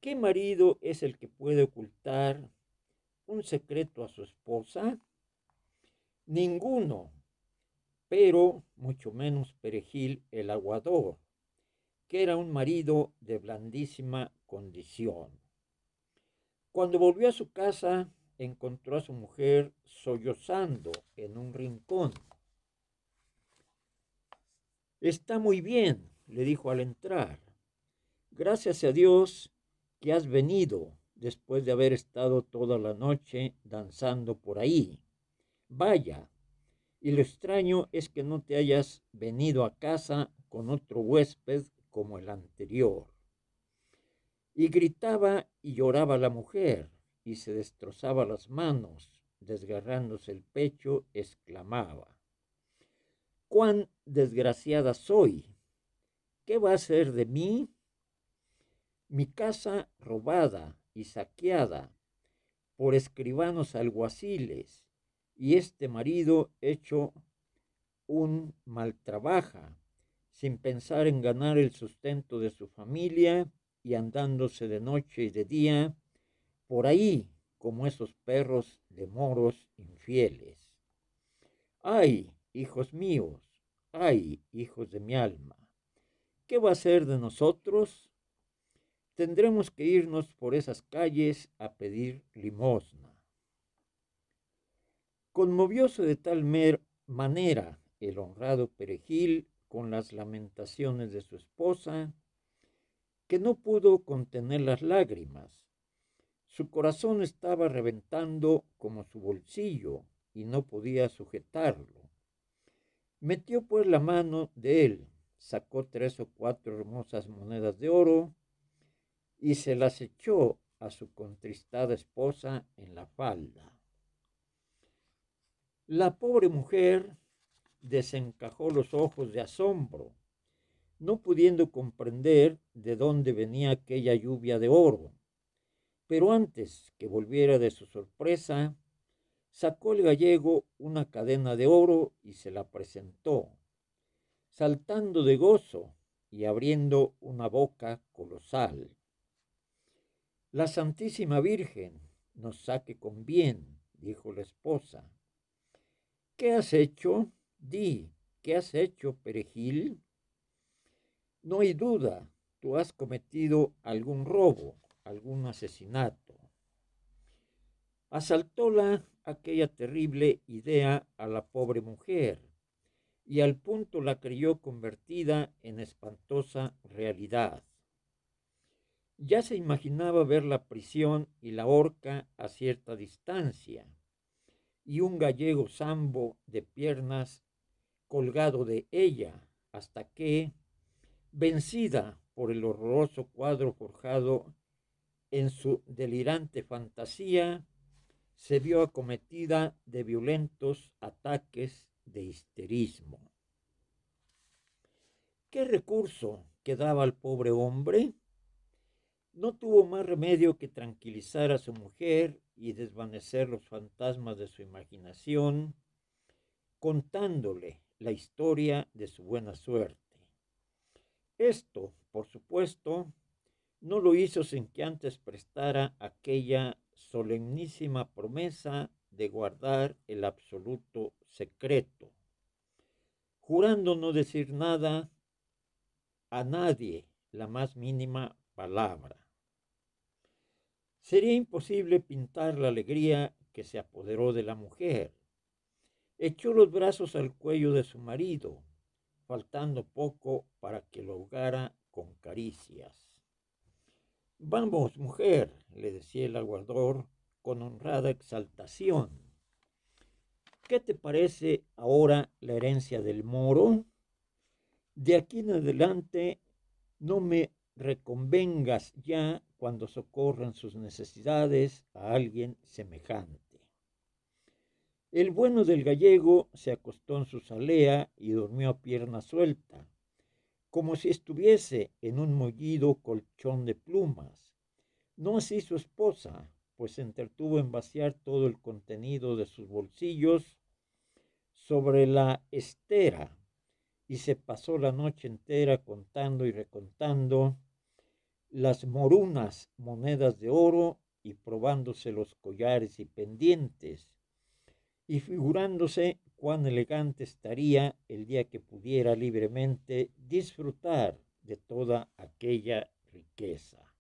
¿Qué marido es el que puede ocultar un secreto a su esposa? Ninguno, pero mucho menos Perejil el aguador, que era un marido de blandísima condición. Cuando volvió a su casa, encontró a su mujer sollozando en un rincón. Está muy bien, le dijo al entrar. Gracias a Dios que has venido después de haber estado toda la noche danzando por ahí. Vaya, y lo extraño es que no te hayas venido a casa con otro huésped como el anterior. Y gritaba y lloraba la mujer, y se destrozaba las manos, desgarrándose el pecho, exclamaba, cuán desgraciada soy. ¿Qué va a ser de mí mi casa robada y saqueada por escribanos alguaciles, y este marido hecho un mal sin pensar en ganar el sustento de su familia y andándose de noche y de día por ahí como esos perros de moros infieles. ¡Ay, hijos míos! ¡Ay, hijos de mi alma! ¿Qué va a ser de nosotros? tendremos que irnos por esas calles a pedir limosna. Conmovióse de tal manera el honrado perejil con las lamentaciones de su esposa, que no pudo contener las lágrimas. Su corazón estaba reventando como su bolsillo y no podía sujetarlo. Metió pues la mano de él, sacó tres o cuatro hermosas monedas de oro, y se las echó a su contristada esposa en la falda. La pobre mujer desencajó los ojos de asombro, no pudiendo comprender de dónde venía aquella lluvia de oro. Pero antes que volviera de su sorpresa, sacó el gallego una cadena de oro y se la presentó, saltando de gozo y abriendo una boca colosal. La Santísima Virgen nos saque con bien, dijo la esposa. ¿Qué has hecho? Di, ¿qué has hecho, perejil? No hay duda, tú has cometido algún robo, algún asesinato. Asaltóla aquella terrible idea a la pobre mujer y al punto la creyó convertida en espantosa realidad ya se imaginaba ver la prisión y la horca a cierta distancia, y un gallego zambo de piernas colgado de ella, hasta que, vencida por el horroroso cuadro forjado en su delirante fantasía, se vio acometida de violentos ataques de histerismo. ¿Qué recurso quedaba al pobre hombre? no tuvo más remedio que tranquilizar a su mujer y desvanecer los fantasmas de su imaginación, contándole la historia de su buena suerte. Esto, por supuesto, no lo hizo sin que antes prestara aquella solemnísima promesa de guardar el absoluto secreto, jurando no decir nada a nadie la más mínima palabra. Sería imposible pintar la alegría que se apoderó de la mujer. Echó los brazos al cuello de su marido, faltando poco para que lo ahogara con caricias. Vamos, mujer, le decía el aguador con honrada exaltación. ¿Qué te parece ahora la herencia del moro? De aquí en adelante no me reconvengas ya cuando socorran sus necesidades a alguien semejante. El bueno del gallego se acostó en su salea y durmió a pierna suelta, como si estuviese en un mollido colchón de plumas. No así su esposa, pues se entretuvo en vaciar todo el contenido de sus bolsillos sobre la estera y se pasó la noche entera contando y recontando las morunas, monedas de oro, y probándose los collares y pendientes, y figurándose cuán elegante estaría el día que pudiera libremente disfrutar de toda aquella riqueza.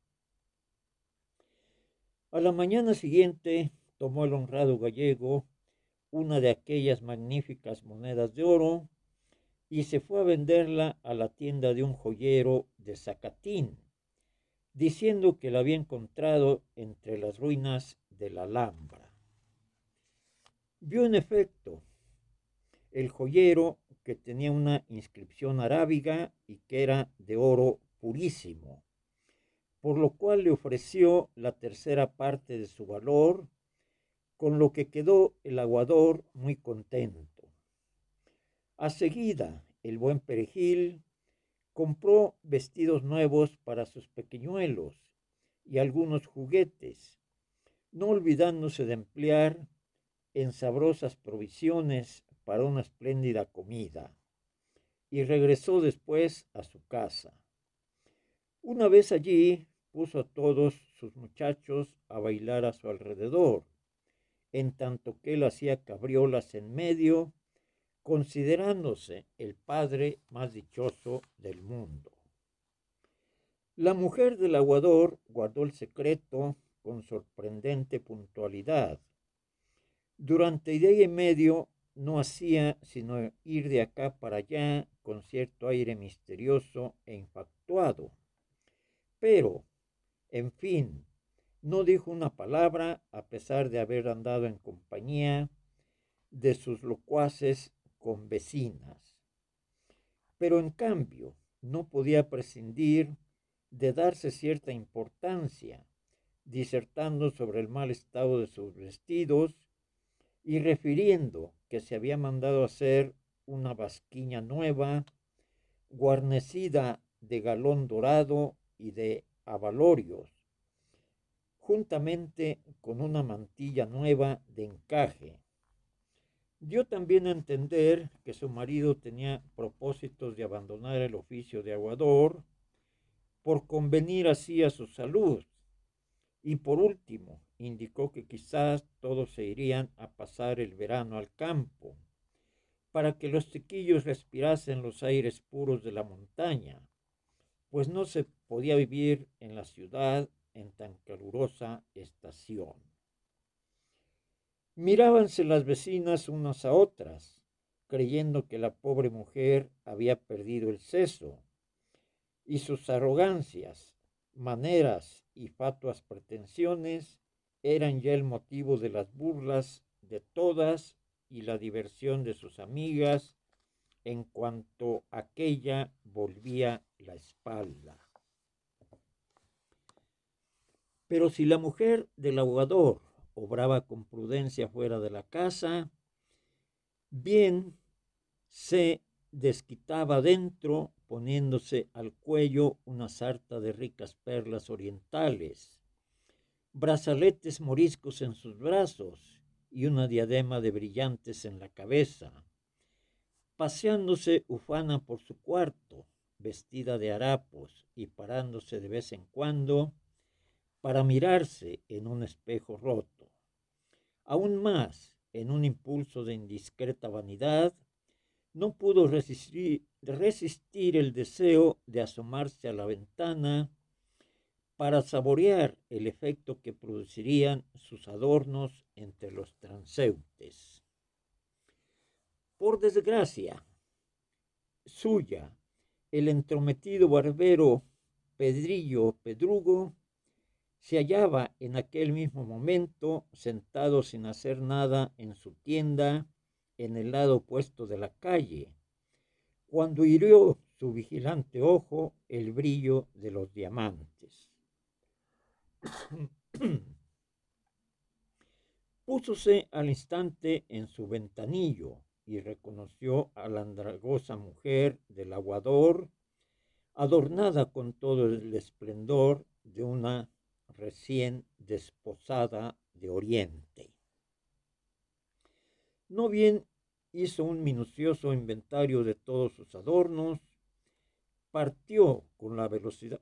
A la mañana siguiente tomó el honrado gallego una de aquellas magníficas monedas de oro y se fue a venderla a la tienda de un joyero de Zacatín, diciendo que la había encontrado entre las ruinas de la Alhambra. Vio en efecto el joyero que tenía una inscripción arábiga y que era de oro purísimo, por lo cual le ofreció la tercera parte de su valor, con lo que quedó el aguador muy contento. A seguida, el buen perejil Compró vestidos nuevos para sus pequeñuelos y algunos juguetes, no olvidándose de emplear en sabrosas provisiones para una espléndida comida, y regresó después a su casa. Una vez allí, puso a todos sus muchachos a bailar a su alrededor, en tanto que él hacía cabriolas en medio considerándose el padre más dichoso del mundo. La mujer del aguador guardó el secreto con sorprendente puntualidad. Durante día y medio no hacía sino ir de acá para allá con cierto aire misterioso e infactuado. Pero, en fin, no dijo una palabra a pesar de haber andado en compañía de sus locuaces con vecinas. Pero en cambio, no podía prescindir de darse cierta importancia, disertando sobre el mal estado de sus vestidos y refiriendo que se había mandado hacer una basquiña nueva, guarnecida de galón dorado y de abalorios, juntamente con una mantilla nueva de encaje, Dio también a entender que su marido tenía propósitos de abandonar el oficio de aguador por convenir así a su salud. Y por último, indicó que quizás todos se irían a pasar el verano al campo, para que los chiquillos respirasen los aires puros de la montaña, pues no se podía vivir en la ciudad en tan calurosa estación. Mirábanse las vecinas unas a otras, creyendo que la pobre mujer había perdido el seso, y sus arrogancias, maneras y fatuas pretensiones eran ya el motivo de las burlas de todas y la diversión de sus amigas en cuanto aquella volvía la espalda. Pero si la mujer del abogador obraba con prudencia fuera de la casa, bien se desquitaba dentro poniéndose al cuello una sarta de ricas perlas orientales, brazaletes moriscos en sus brazos y una diadema de brillantes en la cabeza, paseándose ufana por su cuarto, vestida de harapos y parándose de vez en cuando para mirarse en un espejo roto. Aún más, en un impulso de indiscreta vanidad, no pudo resistir, el deseo de asomarse a la ventana para saborear el efecto que producirían sus adornos entre los transeúntes. Por desgracia suya, el entrometido barbero Pedrillo Pedrugo se hallaba en aquel mismo momento sentado sin hacer nada en su tienda en el lado opuesto de la calle, cuando hirió su vigilante ojo el brillo de los diamantes. Púsose al instante en su ventanillo y reconoció a la andragosa mujer del aguador, adornada con todo el esplendor de una recién desposada de Oriente. No bien hizo un minucioso inventario de todos sus adornos, partió con la velocidad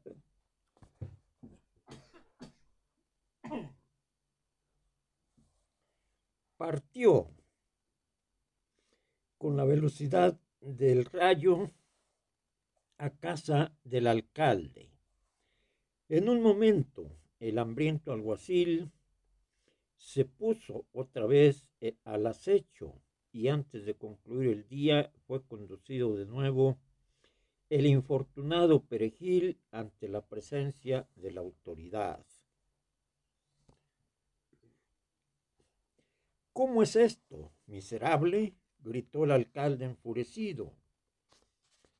partió con la velocidad del rayo a casa del alcalde. En un momento el hambriento alguacil se puso otra vez eh, al acecho y antes de concluir el día fue conducido de nuevo el infortunado perejil ante la presencia de la autoridad. ¿Cómo es esto, miserable? gritó el alcalde enfurecido.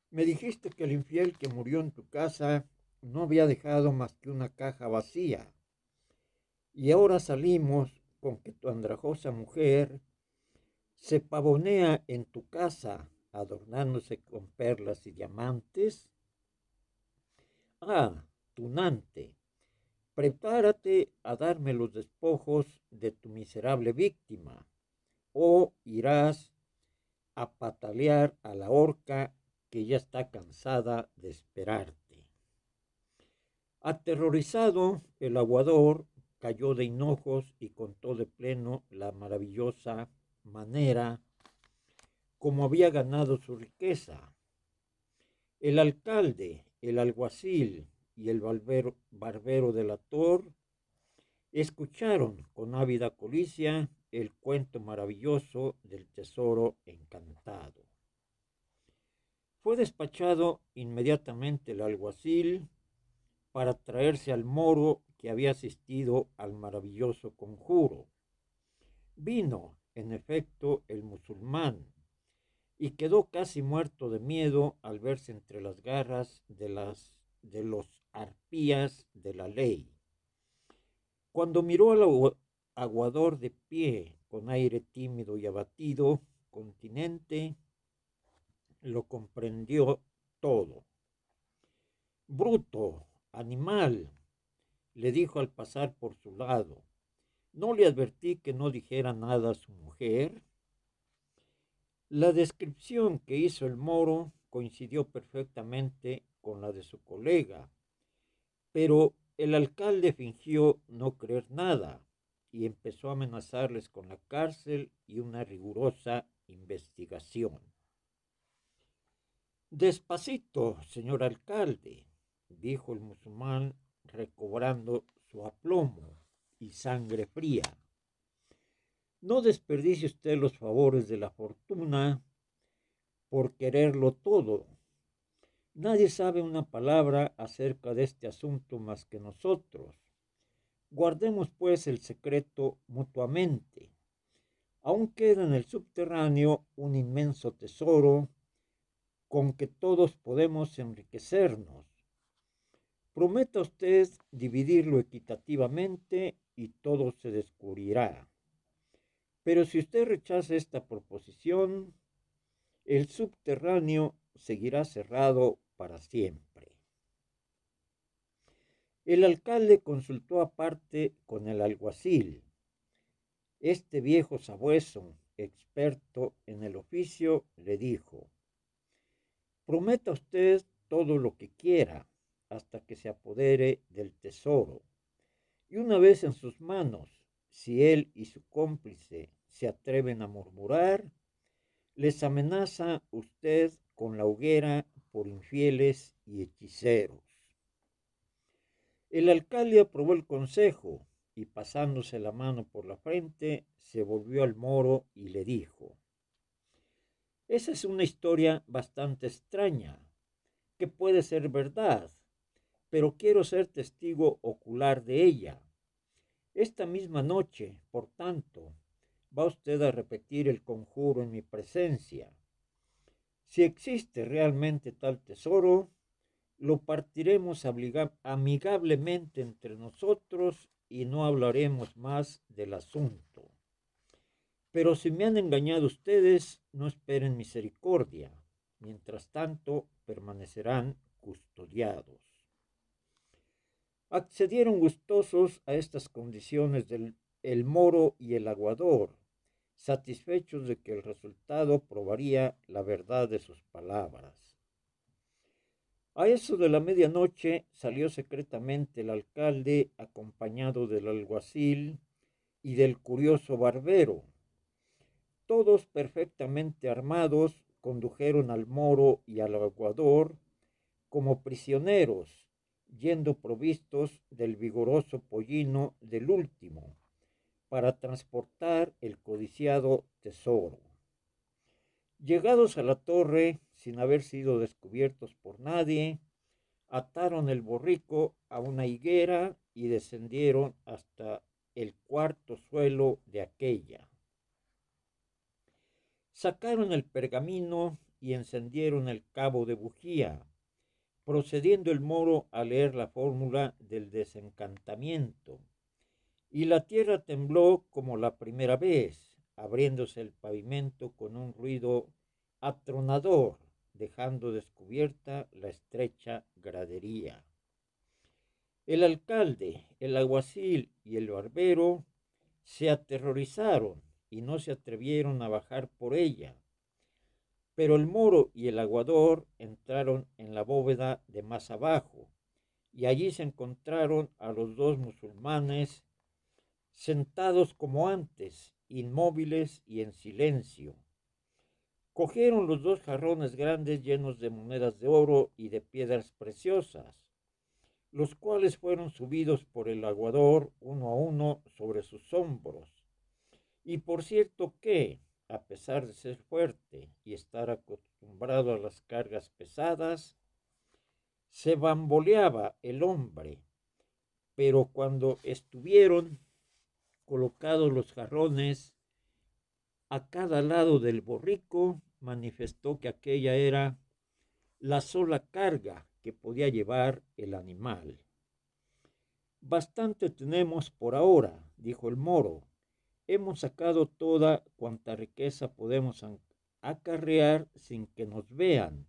Me dijiste que el infiel que murió en tu casa no había dejado más que una caja vacía. Y ahora salimos con que tu andrajosa mujer se pavonea en tu casa adornándose con perlas y diamantes. Ah, tunante, prepárate a darme los despojos de tu miserable víctima, o irás a patalear a la horca que ya está cansada de esperarte. Aterrorizado, el aguador cayó de hinojos y contó de pleno la maravillosa manera como había ganado su riqueza. El alcalde, el alguacil y el barbero, barbero delator escucharon con ávida colicia el cuento maravilloso del tesoro encantado. Fue despachado inmediatamente el alguacil para traerse al moro que había asistido al maravilloso conjuro. Vino, en efecto, el musulmán, y quedó casi muerto de miedo al verse entre las garras de, las, de los arpías de la ley. Cuando miró al aguador de pie, con aire tímido y abatido, continente, lo comprendió todo. Bruto, Animal, le dijo al pasar por su lado. ¿No le advertí que no dijera nada a su mujer? La descripción que hizo el moro coincidió perfectamente con la de su colega, pero el alcalde fingió no creer nada y empezó a amenazarles con la cárcel y una rigurosa investigación. Despacito, señor alcalde, dijo el musulmán recobrando su aplomo y sangre fría. No desperdicie usted los favores de la fortuna por quererlo todo. Nadie sabe una palabra acerca de este asunto más que nosotros. Guardemos pues el secreto mutuamente. Aún queda en el subterráneo un inmenso tesoro con que todos podemos enriquecernos. Prometa usted dividirlo equitativamente y todo se descubrirá. Pero si usted rechaza esta proposición, el subterráneo seguirá cerrado para siempre. El alcalde consultó aparte con el alguacil. Este viejo sabueso, experto en el oficio, le dijo, prometa usted todo lo que quiera, hasta que se apodere del tesoro. Y una vez en sus manos, si él y su cómplice se atreven a murmurar, les amenaza usted con la hoguera por infieles y hechiceros. El alcalde aprobó el consejo y pasándose la mano por la frente, se volvió al moro y le dijo, Esa es una historia bastante extraña, que puede ser verdad, pero quiero ser testigo ocular de ella. Esta misma noche, por tanto, va usted a repetir el conjuro en mi presencia. Si existe realmente tal tesoro, lo partiremos amigablemente entre nosotros y no hablaremos más del asunto. Pero si me han engañado ustedes, no esperen misericordia. Mientras tanto, permanecerán custodiados accedieron gustosos a estas condiciones del el moro y el aguador, satisfechos de que el resultado probaría la verdad de sus palabras. A eso de la medianoche salió secretamente el alcalde acompañado del alguacil y del curioso barbero. Todos perfectamente armados condujeron al moro y al aguador como prisioneros yendo provistos del vigoroso pollino del último, para transportar el codiciado tesoro. Llegados a la torre, sin haber sido descubiertos por nadie, ataron el borrico a una higuera y descendieron hasta el cuarto suelo de aquella. Sacaron el pergamino y encendieron el cabo de bujía procediendo el moro a leer la fórmula del desencantamiento. Y la tierra tembló como la primera vez, abriéndose el pavimento con un ruido atronador, dejando descubierta la estrecha gradería. El alcalde, el aguacil y el barbero se aterrorizaron y no se atrevieron a bajar por ella, pero el moro y el aguador entraron en la bóveda de más abajo, y allí se encontraron a los dos musulmanes sentados como antes, inmóviles y en silencio. Cogieron los dos jarrones grandes llenos de monedas de oro y de piedras preciosas, los cuales fueron subidos por el aguador uno a uno sobre sus hombros. Y por cierto que, a pesar de ser fuerte y estar acostumbrado a las cargas pesadas, se bamboleaba el hombre, pero cuando estuvieron colocados los jarrones a cada lado del borrico, manifestó que aquella era la sola carga que podía llevar el animal. Bastante tenemos por ahora, dijo el moro, hemos sacado toda cuanta riqueza podemos acarrear sin que nos vean,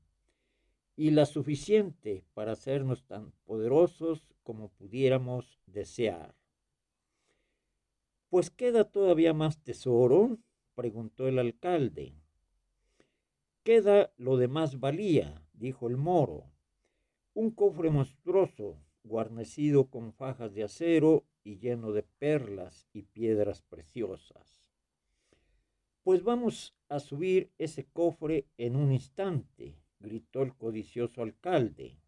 y la suficiente para hacernos tan poderosos como pudiéramos desear. Pues queda todavía más tesoro, preguntó el alcalde. Queda lo de más valía, dijo el moro. Un cofre monstruoso, guarnecido con fajas de acero y lleno de perlas y piedras preciosas. Pues vamos a subir ese cofre en un instante, gritó el codicioso alcalde.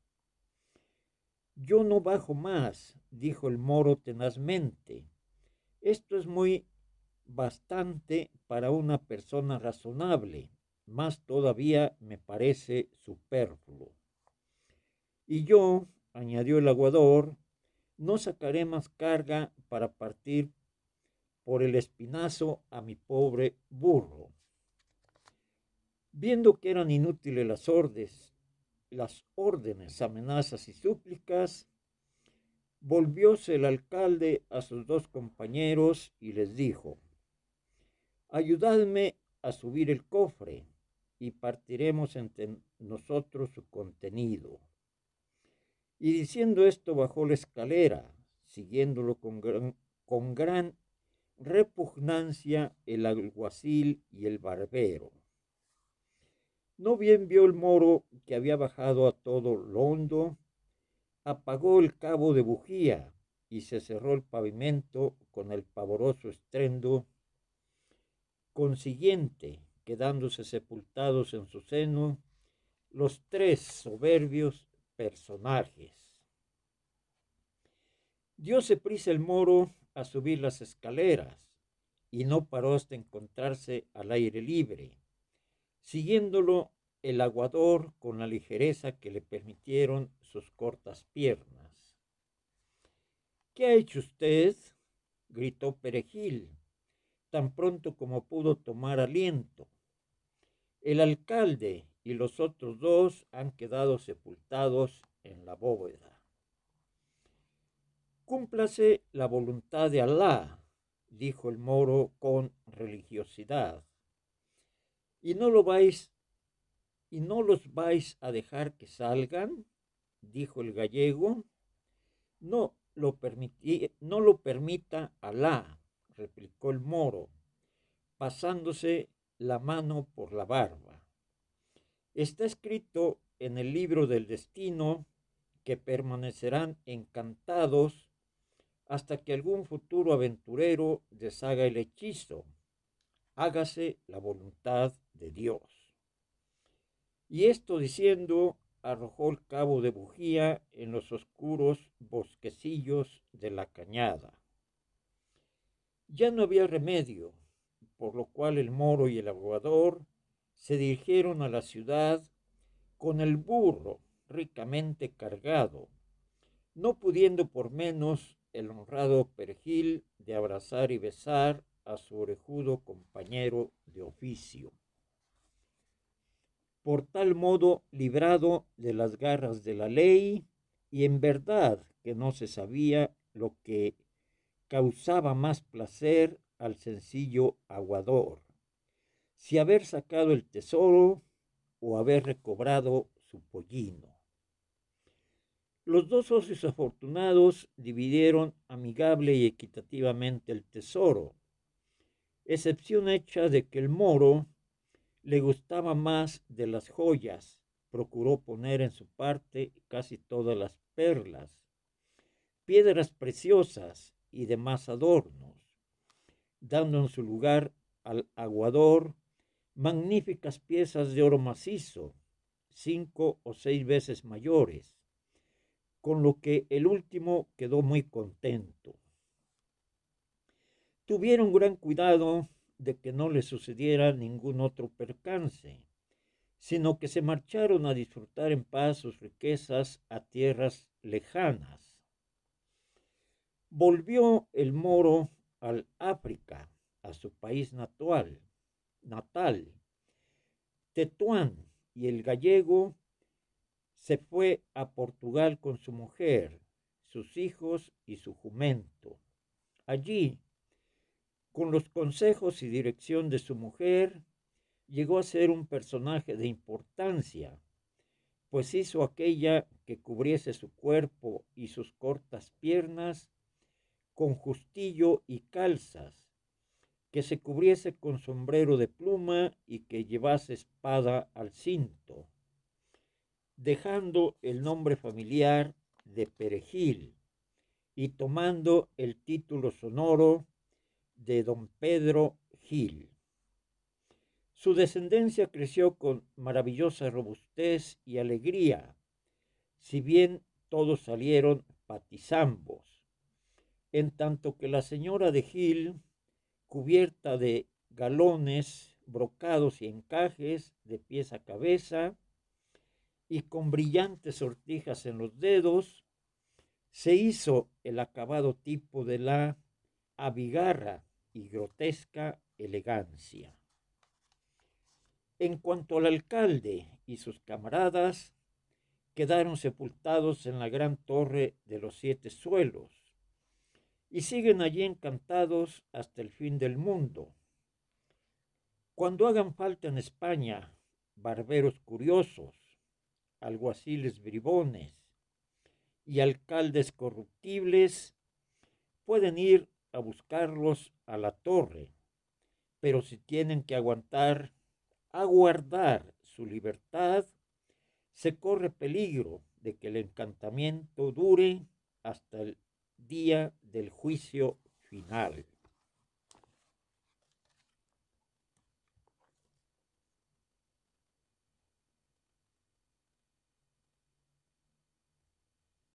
Yo no bajo más, dijo el moro tenazmente. Esto es muy bastante para una persona razonable, más todavía me parece superfluo. Y yo, añadió el aguador, no sacaré más carga para partir por el espinazo a mi pobre burro. Viendo que eran inútiles las órdenes, las órdenes, amenazas y súplicas, volvióse el alcalde a sus dos compañeros y les dijo, ayudadme a subir el cofre y partiremos entre nosotros su contenido. Y diciendo esto bajó la escalera, siguiéndolo con gran, con gran repugnancia el alguacil y el barbero. No bien vio el moro que había bajado a todo londo hondo, apagó el cabo de bujía y se cerró el pavimento con el pavoroso estrendo consiguiente, quedándose sepultados en su seno los tres soberbios personajes. Dio prisa el moro a subir las escaleras y no paró hasta encontrarse al aire libre, siguiéndolo el aguador con la ligereza que le permitieron sus cortas piernas. ¿Qué ha hecho usted? gritó Perejil, tan pronto como pudo tomar aliento. El alcalde y los otros dos han quedado sepultados en la bóveda. Cúmplase la voluntad de Alá, dijo el moro con religiosidad, y no lo vais y no los vais a dejar que salgan, dijo el gallego. No lo, no lo permita Alá, replicó el moro, pasándose la mano por la barba. Está escrito en el libro del destino que permanecerán encantados hasta que algún futuro aventurero deshaga el hechizo. Hágase la voluntad de Dios. Y esto diciendo, arrojó el cabo de bujía en los oscuros bosquecillos de la cañada. Ya no había remedio, por lo cual el moro y el abogador, se dirigieron a la ciudad con el burro ricamente cargado, no pudiendo por menos el honrado Pergil de abrazar y besar a su orejudo compañero de oficio. Por tal modo librado de las garras de la ley, y en verdad que no se sabía lo que causaba más placer al sencillo aguador si haber sacado el tesoro o haber recobrado su pollino. Los dos socios afortunados dividieron amigable y equitativamente el tesoro, excepción hecha de que el moro le gustaba más de las joyas, procuró poner en su parte casi todas las perlas, piedras preciosas y demás adornos, dando en su lugar al aguador magníficas piezas de oro macizo, cinco o seis veces mayores, con lo que el último quedó muy contento. Tuvieron gran cuidado de que no le sucediera ningún otro percance, sino que se marcharon a disfrutar en paz sus riquezas a tierras lejanas. Volvió el moro al África, a su país natal, natal. Tetuán y el gallego se fue a Portugal con su mujer, sus hijos y su jumento. Allí, con los consejos y dirección de su mujer, llegó a ser un personaje de importancia, pues hizo aquella que cubriese su cuerpo y sus cortas piernas con justillo y calzas, que se cubriese con sombrero de pluma y que llevase espada al cinto, dejando el nombre familiar de Perejil y tomando el título sonoro de don Pedro Gil. Su descendencia creció con maravillosa robustez y alegría, si bien todos salieron patizambos, en tanto que la señora de Gil cubierta de galones, brocados y encajes de pies a cabeza, y con brillantes sortijas en los dedos, se hizo el acabado tipo de la abigarra y grotesca elegancia. En cuanto al alcalde y sus camaradas, quedaron sepultados en la gran torre de los siete suelos, y siguen allí encantados hasta el fin del mundo. Cuando hagan falta en España barberos curiosos, alguaciles bribones y alcaldes corruptibles, pueden ir a buscarlos a la torre, pero si tienen que aguantar, aguardar su libertad, se corre peligro de que el encantamiento dure hasta el día del juicio final.